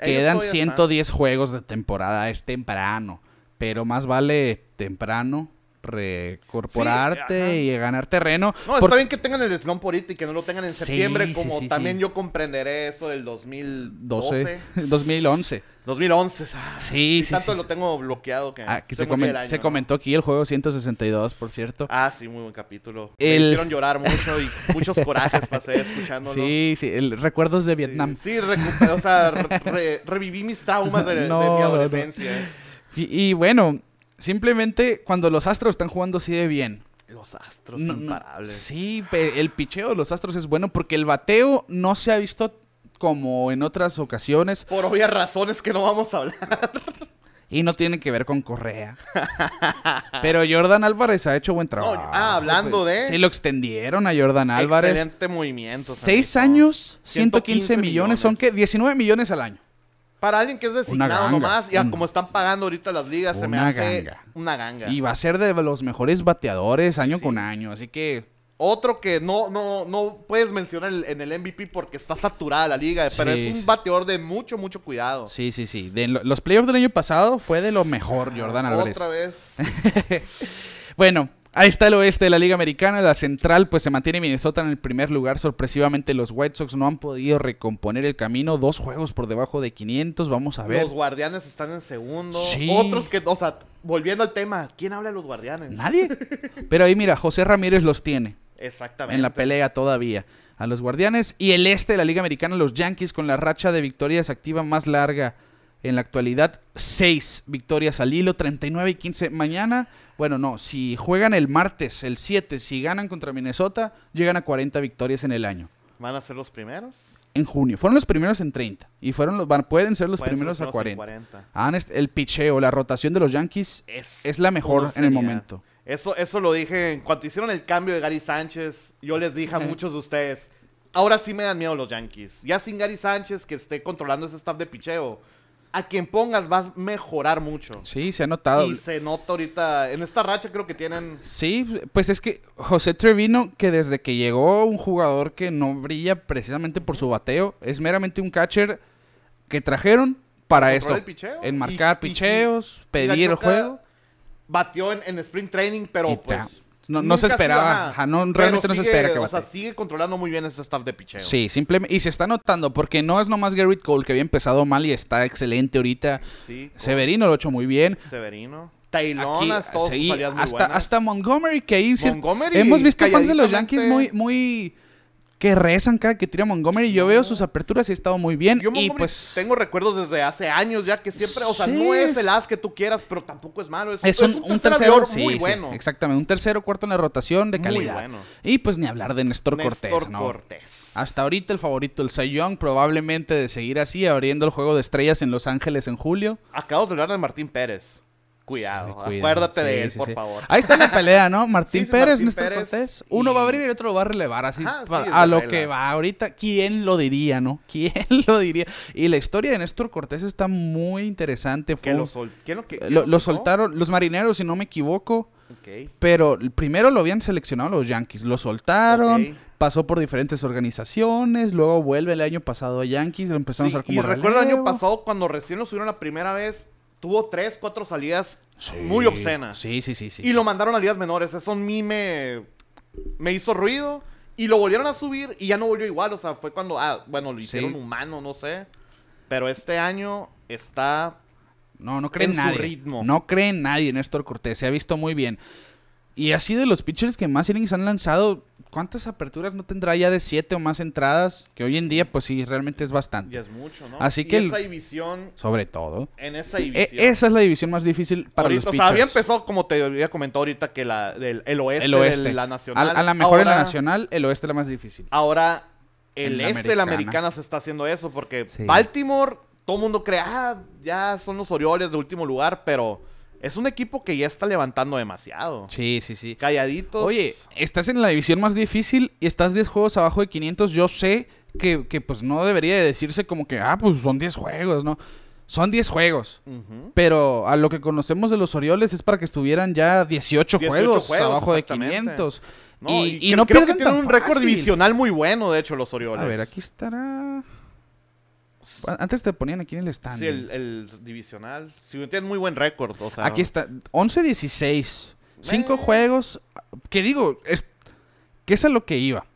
Quedan 110 juegos de temporada, es temprano, pero más vale temprano recorporarte y ganar terreno. No, está bien que tengan el deslón por y que no lo tengan en septiembre, como también yo comprenderé eso del 2012. 2011. 2011. Ah, sí, sí. Tanto lo tengo bloqueado que, ah, que se, comentó aquí el juego 162, por cierto. Ah, sí, muy buen capítulo. Me hicieron llorar mucho y muchos corajes pasé escuchándolo. Sí, sí, el... recuerdos de Vietnam. Sí, o sea, reviví mis traumas de, mi adolescencia. ¿eh? y, bueno, simplemente cuando los Astros están jugando así de bien. Los Astros imparables. Sí, el picheo de los Astros es bueno porque el bateo no se ha visto como en otras ocasiones. Por obvias razones que no vamos a hablar. Y no tiene que ver con Correa. Pero Jordan Álvarez ha hecho buen trabajo. ah, pues. hablando de. Sí, lo extendieron a Jordan Álvarez. Excelente movimiento. Seis años, 115 millones, son que 19 millones al año. Para alguien que es designado nomás, ya como están pagando ahorita las ligas, se me hace una ganga. Y va a ser de los mejores bateadores año con año. Así que otro que no, no, no puedes mencionar en el MVP porque está saturada la liga, pero es un bateador de mucho, mucho cuidado. Sí, sí, sí. los playoffs del año pasado fue de lo mejor, Jordan Alvarez Otra vez. bueno, Ahí está el oeste de la Liga Americana, la central pues se mantiene Minnesota en el primer lugar, sorpresivamente los White Sox no han podido recomponer el camino, dos juegos por debajo de 500, vamos a ver. Los Guardianes están en segundo, otros que, o sea, volviendo al tema, ¿quién habla de los Guardianes? Nadie, pero ahí mira, José Ramírez los tiene, Exactamente. En la pelea todavía. A los Guardianes. Y el este de la Liga Americana, los Yankees, con la racha de victorias activa más larga en la actualidad. Seis victorias al hilo, 39 y 15. Mañana, bueno, no, si juegan el martes, el 7, si ganan contra Minnesota, llegan a 40 victorias en el año. ¿Van a ser los primeros? En junio. Fueron los primeros en 30. Y fueron los, pueden ser los primeros a 40. el ah, este, el picheo, la rotación de los Yankees es la mejor en el momento. Eso, eso lo dije en hicieron el cambio de Gary Sánchez. Yo les dije a muchos de ustedes, ahora sí me dan miedo los Yankees. Ya sin Gary Sánchez que esté controlando ese staff de picheo, a quien pongas vas a mejorar mucho. Sí, se ha notado. Y se nota ahorita, en esta racha creo que tienen... Sí, pues es que José Trevino, que desde que llegó un jugador que no brilla precisamente por su bateo, es meramente un catcher que trajeron para esto. Enmarcar picheos, pedir el juego batió en, sprint Training, pero pues. No, se esperaba. realmente no se espera que O sea, sigue controlando muy bien ese staff de picheo. Sí, simplemente. Y se está notando, porque no es nomás Garrett Cole que había empezado mal y está excelente ahorita. Severino lo ha hecho muy bien. Severino. Taylona, hasta, hasta Montgomery, que ahí Montgomery, hemos visto fans de los Yankees muy, muy que rezan cada que tira Montgomery. Yo veo sus aperturas y ha estado muy bien. y pues tengo recuerdos desde hace años ya que siempre, o sea, no es el as que tú quieras, pero tampoco es malo. Es, un, tercero, sí, bueno. exactamente, un tercero, cuarto en la rotación de calidad. Y pues ni hablar de Néstor, Cortés, ¿no? Cortés. Hasta ahorita el favorito el Cy probablemente de seguir así, abriendo el juego de estrellas en Los Ángeles en julio. Acabamos de hablar de Martín Pérez. Cuidado, acuérdate de él, por favor. Ahí está la pelea, ¿no? Martín Pérez, Néstor Cortés. Uno va a abrir y el otro lo va a relevar, así a lo que va ahorita. ¿Quién lo diría, no? ¿Quién lo diría? Y la historia de Néstor Cortés está muy interesante. Fue... Lo, lo, que... soltaron los marineros, si no me equivoco. Pero primero lo habían seleccionado los Yankees, lo soltaron, pasó por diferentes organizaciones, luego vuelve el año pasado a Yankees, lo empezamos a usar Y recuerdo el año pasado cuando recién lo subieron la primera vez, tuvo tres, cuatro salidas muy obscenas. Sí, sí, sí, sí. Y lo mandaron a ligas menores. Eso a mí me, hizo ruido. Y lo volvieron a subir y ya no volvió igual. O sea, fue cuando, ah, bueno, lo hicieron humano, no sé. Pero este año está. No, no en nadie. Su ritmo. No cree en nadie, Néstor Cortés. Se ha visto muy bien. Y así de los pitchers que más innings han lanzado, ¿cuántas aperturas no tendrá ya de siete o más entradas? Que hoy en día, pues sí, realmente es bastante. Y es mucho, ¿no? Así que. En esa división. Sobre todo. En esa e-, división. esa es la división más difícil para los pitchers. O sea, había empezado, como te había comentado ahorita, que la, del, el oeste, el oeste. la nacional. A, lo mejor en la nacional, el oeste es la más difícil. Ahora, el este de la americana se está haciendo eso, porque Baltimore, todo el mundo cree, ah, ya son los Orioles de último lugar, pero es un equipo que ya está levantando demasiado. Sí, sí, sí. Calladitos. Oye, estás en la división más difícil y estás 10 juegos abajo de 500. Yo sé que, pues no debería de decirse como que, ah, pues son 10 juegos, ¿no? Son 10 juegos. Pero a lo que conocemos de los Orioles es para que estuvieran ya 18, juegos, abajo de 500. y, y, creo, que tienen un récord divisional muy bueno, de hecho, los Orioles. A ver, aquí estará. Antes te ponían aquí en el stand. Sí, el, divisional. Sí, tienen muy buen récord. aquí está, 11-16. Cinco eh. juegos. Que digo, es, que es a lo que iba.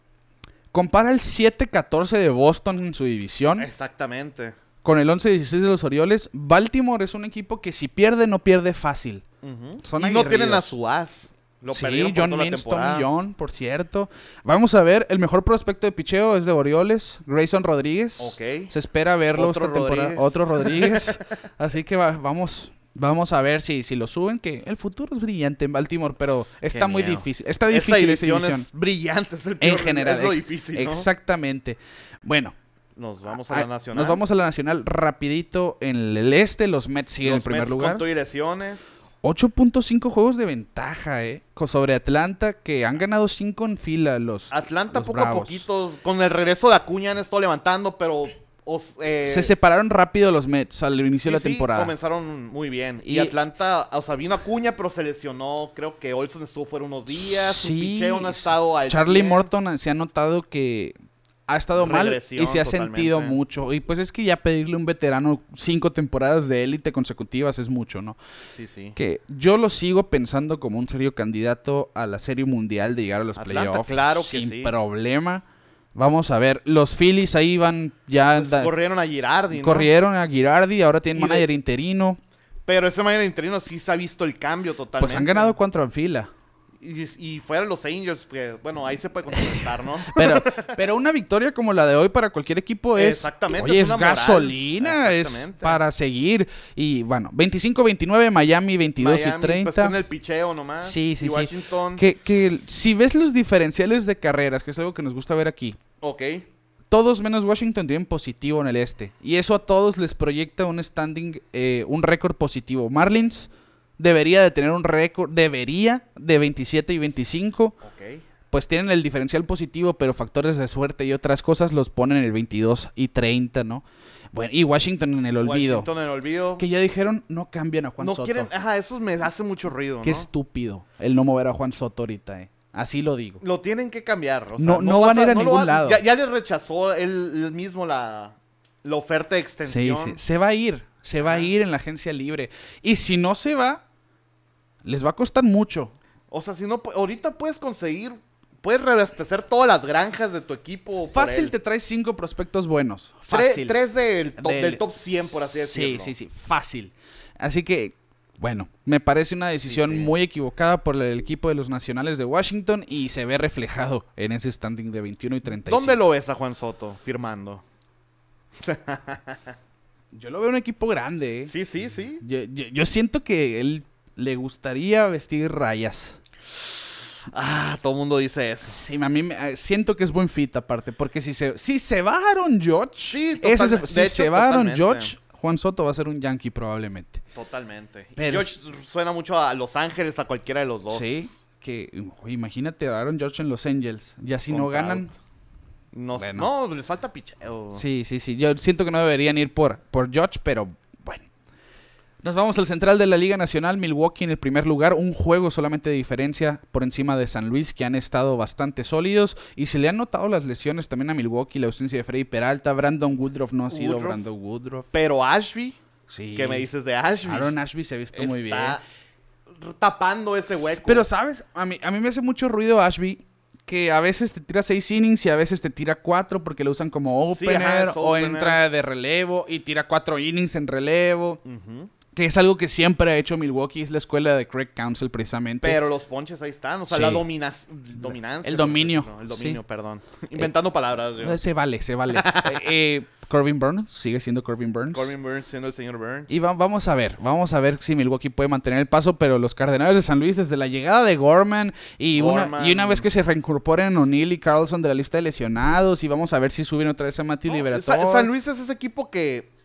Compara el 7-14 de Boston en su división. Exactamente. Con el 11-16 de los Orioles. Baltimore es un equipo que si pierde, no pierde fácil. y no tienen a su as sí, John Winston, John, por cierto. Vamos a ver, el mejor prospecto de picheo es de Orioles, Grayson Rodríguez. Ok. Se espera verlo Otro esta temporada. Otro Rodríguez. Así que vamos, Vamos a ver si, si lo suben, que el futuro es brillante en Baltimore, pero está muy difícil. Está difícil esa Es brillante, el en general. difícil, Exactamente. Bueno. Nos vamos a, la nacional. Nos vamos a la nacional rapidito en el este. Los Mets siguen en primer lugar. Con direcciones. 8.5 juegos de ventaja, ¿eh? Sobre Atlanta, que han ganado 5 en fila los. Atlanta poco a poquito, con el regreso de Acuña han estado levantando, pero. Eh, se separaron rápido los Mets al inicio de la temporada. comenzaron muy bien. Y, Atlanta, o sea, vino Acuña, pero se lesionó. Creo que Olson estuvo fuera unos días. Sí, no estado Charlie Morton eh, se ha notado que ha estado mal y se ha sentido mucho. Y pues es que ya pedirle a un veterano cinco temporadas de élite consecutivas es mucho, ¿no? Sí, sí. Que yo lo sigo pensando como un serio candidato a la serie mundial de llegar a los Atlanta, playoffs. Claro que sin problema. Vamos a ver, los Phillies ahí van ya... Pues, corrieron a Girardi, Corrieron a Girardi, ahora tienen manager interino. Pero ese manager interino sí se ha visto el cambio totalmente. Pues han ganado cuatro en fila. Y, fuera los Angels, que bueno, ahí se puede contestar, ¿no? pero, pero una victoria como la de hoy para cualquier equipo es, Exactamente, es, gasolina, es para seguir. Y bueno, 25-29, Miami 22 Miami, y pues, 30. en el picheo nomás. Sí, sí, Washington. Que, si ves los diferenciales de carreras, que es algo que nos gusta ver aquí. Ok todos menos Washington tienen positivo en el este. Y eso a todos les proyecta un standing, eh, un récord positivo. Marlins debería de tener un récord, debería de 27 y 25. Okay. Pues tienen el diferencial positivo, pero factores de suerte y otras cosas los ponen en el 22 y 30, ¿no? Bueno, y Washington en el olvido. Washington en el olvido. Que ya dijeron, no cambian a Juan Soto. No quieren, ajá, eso me hace mucho ruido, Qué estúpido el no mover a Juan Soto ahorita, eh. Así lo digo. Lo tienen que cambiar. O no, no, van a ir a, ningún lado. Ya, les rechazó él, mismo la, oferta de extensión. Sí, sí. Se va a ir. Se va a ir en la agencia libre. Y si no se va, les va a costar mucho. O sea, si no, ahorita puedes conseguir, puedes reabastecer todas las granjas de tu equipo. Fácil te trae cinco prospectos buenos. Fácil. Tres, del, top, del, 100, por así decirlo. Sí, sí, sí, fácil. Así que, bueno, me parece una decisión muy equivocada por el equipo de los Nacionales de Washington y se ve reflejado en ese standing de 21 y 36. ¿Dónde lo ves a Juan Soto firmando? Yo lo veo un equipo grande. ¿eh? Sí, sí, sí. yo siento que él le gustaría vestir rayas. Ah, todo el mundo dice eso. Sí, a mí me, eh, siento que es buen fit aparte, porque si se, si se va George, sí, si se va George, Juan Soto va a ser un Yankee probablemente. Totalmente. Pero, George suena mucho a Los Ángeles, a cualquiera de los dos. Sí, que imagínate a Aaron George en Los Ángeles, y así no ganan. No, no, les falta picheo. Sí, sí, sí. Yo siento que no deberían ir por, por George, pero nos vamos al central de la Liga Nacional, Milwaukee en el primer lugar, un juego solamente de diferencia por encima de San Luis, que han estado bastante sólidos y se le han notado las lesiones también a Milwaukee, la ausencia de Freddy Peralta, Brandon Woodruff no ha sido Brandon Woodruff. Pero Ashby, sí. ¿qué me dices de Ashby? Aaron Ashby se ha visto muy bien. Tapando ese hueco. Pero sabes, a mí, a mí me hace mucho ruido Ashby que a veces te tira seis innings y a veces te tira cuatro porque lo usan como opener o entra de relevo y tira cuatro innings en relevo. Ajá que es algo que siempre ha hecho Milwaukee, es la escuela de Craig Council precisamente. Pero los ponches ahí están, o sea, la dominancia. El dominio. el dominio, perdón. Eh, Inventando palabras. Se vale, se vale. Eh, eh, Corbin Burns, sigue siendo Corbin Burns. Corbin Burns siendo el señor Burns. Y vamos a ver, vamos a ver si Milwaukee puede mantener el paso, pero los Cardenales de San Luis, desde la llegada de Gorman y, Una, y una vez que se reincorporen O'Neill y Carlson de la lista de lesionados, y vamos a ver si suben otra vez a Matthew San Luis es ese equipo que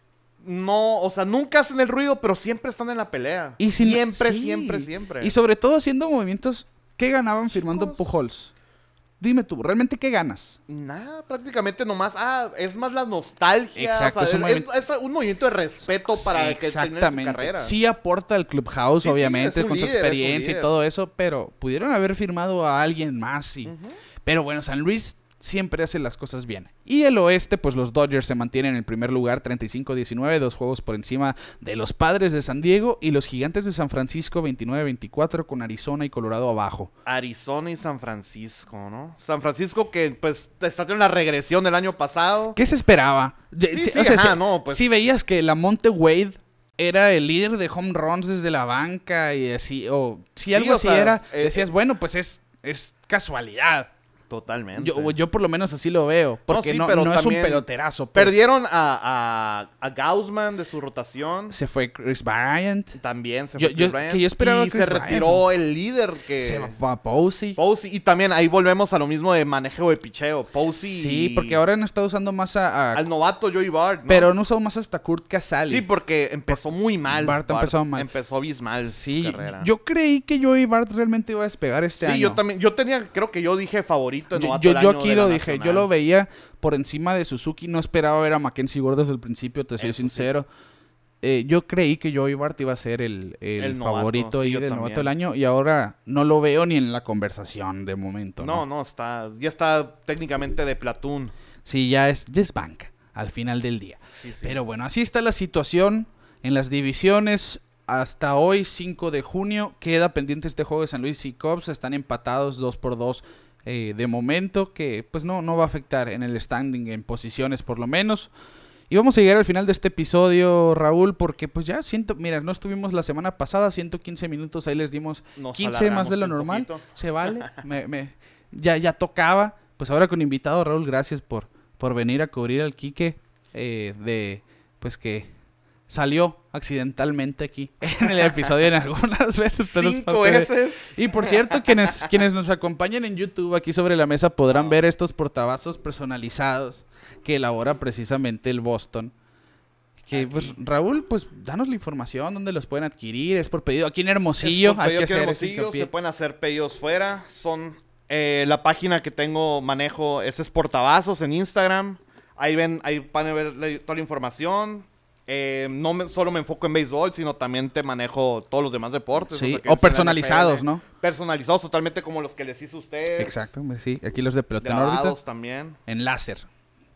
no, o sea, nunca hacen el ruido, pero siempre están en la pelea. Y siempre, siempre, siempre. Y sobre todo haciendo movimientos que ganaban firmando Pujols. Dime tú, ¿realmente qué ganas? Nada, prácticamente nomás. Ah, es más la nostalgia. Exacto. es, un movimiento de respeto para que si su carrera. Sí aporta al Clubhouse, obviamente, con su experiencia y todo eso, pero pudieron haber firmado a alguien más. Y... Pero bueno, San Luis siempre hacen las cosas bien. Y el oeste, pues los Dodgers se mantienen en el primer lugar 35-19, dos juegos por encima de los Padres de San Diego y los Gigantes de San Francisco 29-24 con Arizona y Colorado abajo. Arizona y San Francisco, ¿no? San Francisco que pues está teniendo una regresión del año pasado. ¿Qué se esperaba? si, veías que la Monte Wade era el líder de home runs desde la banca y así, o si algo así era, eh, decías, eh, bueno, pues es, es casualidad. Totalmente. Yo, por lo menos así lo veo. Porque no, es un peloterazo. Pues. Perdieron a, a, Gaussman de su rotación. Se fue Chris Bryant. También se fue Chris Bryant. Que yo esperaba y se retiró el líder que... Se fue a Posey. Posey. Y también ahí volvemos a lo mismo de manejo de picheo. Posey... Sí, porque ahora han estado usando más a... Al novato Joey Bart. Pero no usado más hasta Kurt Casale. Sí, porque empezó muy mal. Bart, empezó mal. Empezó abismal sí, carrera. Yo creí que Joey Bart realmente iba a despegar este año. Sí, yo también. Yo tenía... Creo que yo dije favorito yo, yo, aquí lo dije, yo lo veía por encima de Suzuki. No esperaba ver a Mackenzie gordos desde el principio, te soy sincero. Eh, yo creí que Joey Bart iba a ser el, favorito del novato del año y ahora no lo veo ni en la conversación de momento. No, no, está, ya está técnicamente de platón. Sí, ya es, desbank al final del día. Pero bueno, así está la situación en las divisiones. Hasta hoy, 5 de junio, queda pendiente este juego de San Luis y Cubs. Están empatados 2 por 2 eh, de momento que pues no, no va a afectar en el standing, en posiciones por lo menos. Y vamos a llegar al final de este episodio, Raúl, porque pues ya siento, mira, no estuvimos la semana pasada, 115 minutos, ahí les dimos 15 más de lo normal, se vale, me, me, ya, ya tocaba. Pues ahora con invitado, Raúl, gracias por, por venir a cubrir al Quique eh, de, pues que salió accidentalmente aquí en el episodio en algunas veces. Cinco veces. Y por cierto, quienes, quienes nos acompañen en YouTube aquí sobre la mesa podrán ver estos portavasos personalizados que elabora precisamente el Boston. Que, pues, Raúl, pues, danos la información, dónde los pueden adquirir, es por pedido. Aquí en Hermosillo, que Hermosillo se pueden hacer pedidos fuera. Son eh, la página que tengo, manejo, es Portavasos en Instagram. Ahí ven, ahí van a ver toda la información eh, no solo me enfoco en béisbol, sino también te manejo todos los demás deportes. o, personalizados, ¿no? Personalizados totalmente como los que les hice a ustedes. Exacto, sí. Aquí los de pelotón en también. En láser,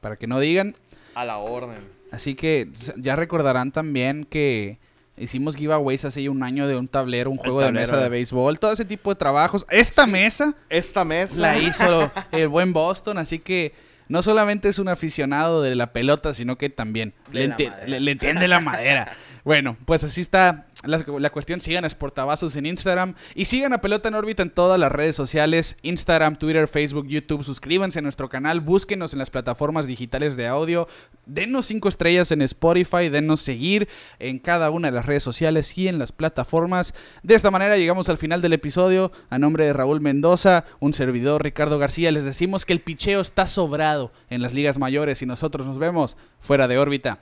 para que no digan. A la orden. Así que ya recordarán también que hicimos giveaways hace un año de un tablero, un juego de mesa de béisbol, todo ese tipo de trabajos. Esta mesa. Esta mesa. La hizo el buen Boston, así que no solamente es un aficionado de la pelota, sino que también le, entiende la madera. Bueno, pues así está la, cuestión, sigan a Sportavasos en Instagram y sigan a Pelota en órbita en todas las redes sociales, Instagram, Twitter, Facebook, YouTube, suscríbanse a nuestro canal, búsquenos en las plataformas digitales de audio, denos cinco estrellas en Spotify, denos seguir en cada una de las redes sociales y en las plataformas. De esta manera llegamos al final del episodio, a nombre de Raúl Mendoza, un servidor Ricardo García, les decimos que el picheo está sobrado en las ligas mayores y nosotros nos vemos fuera de órbita.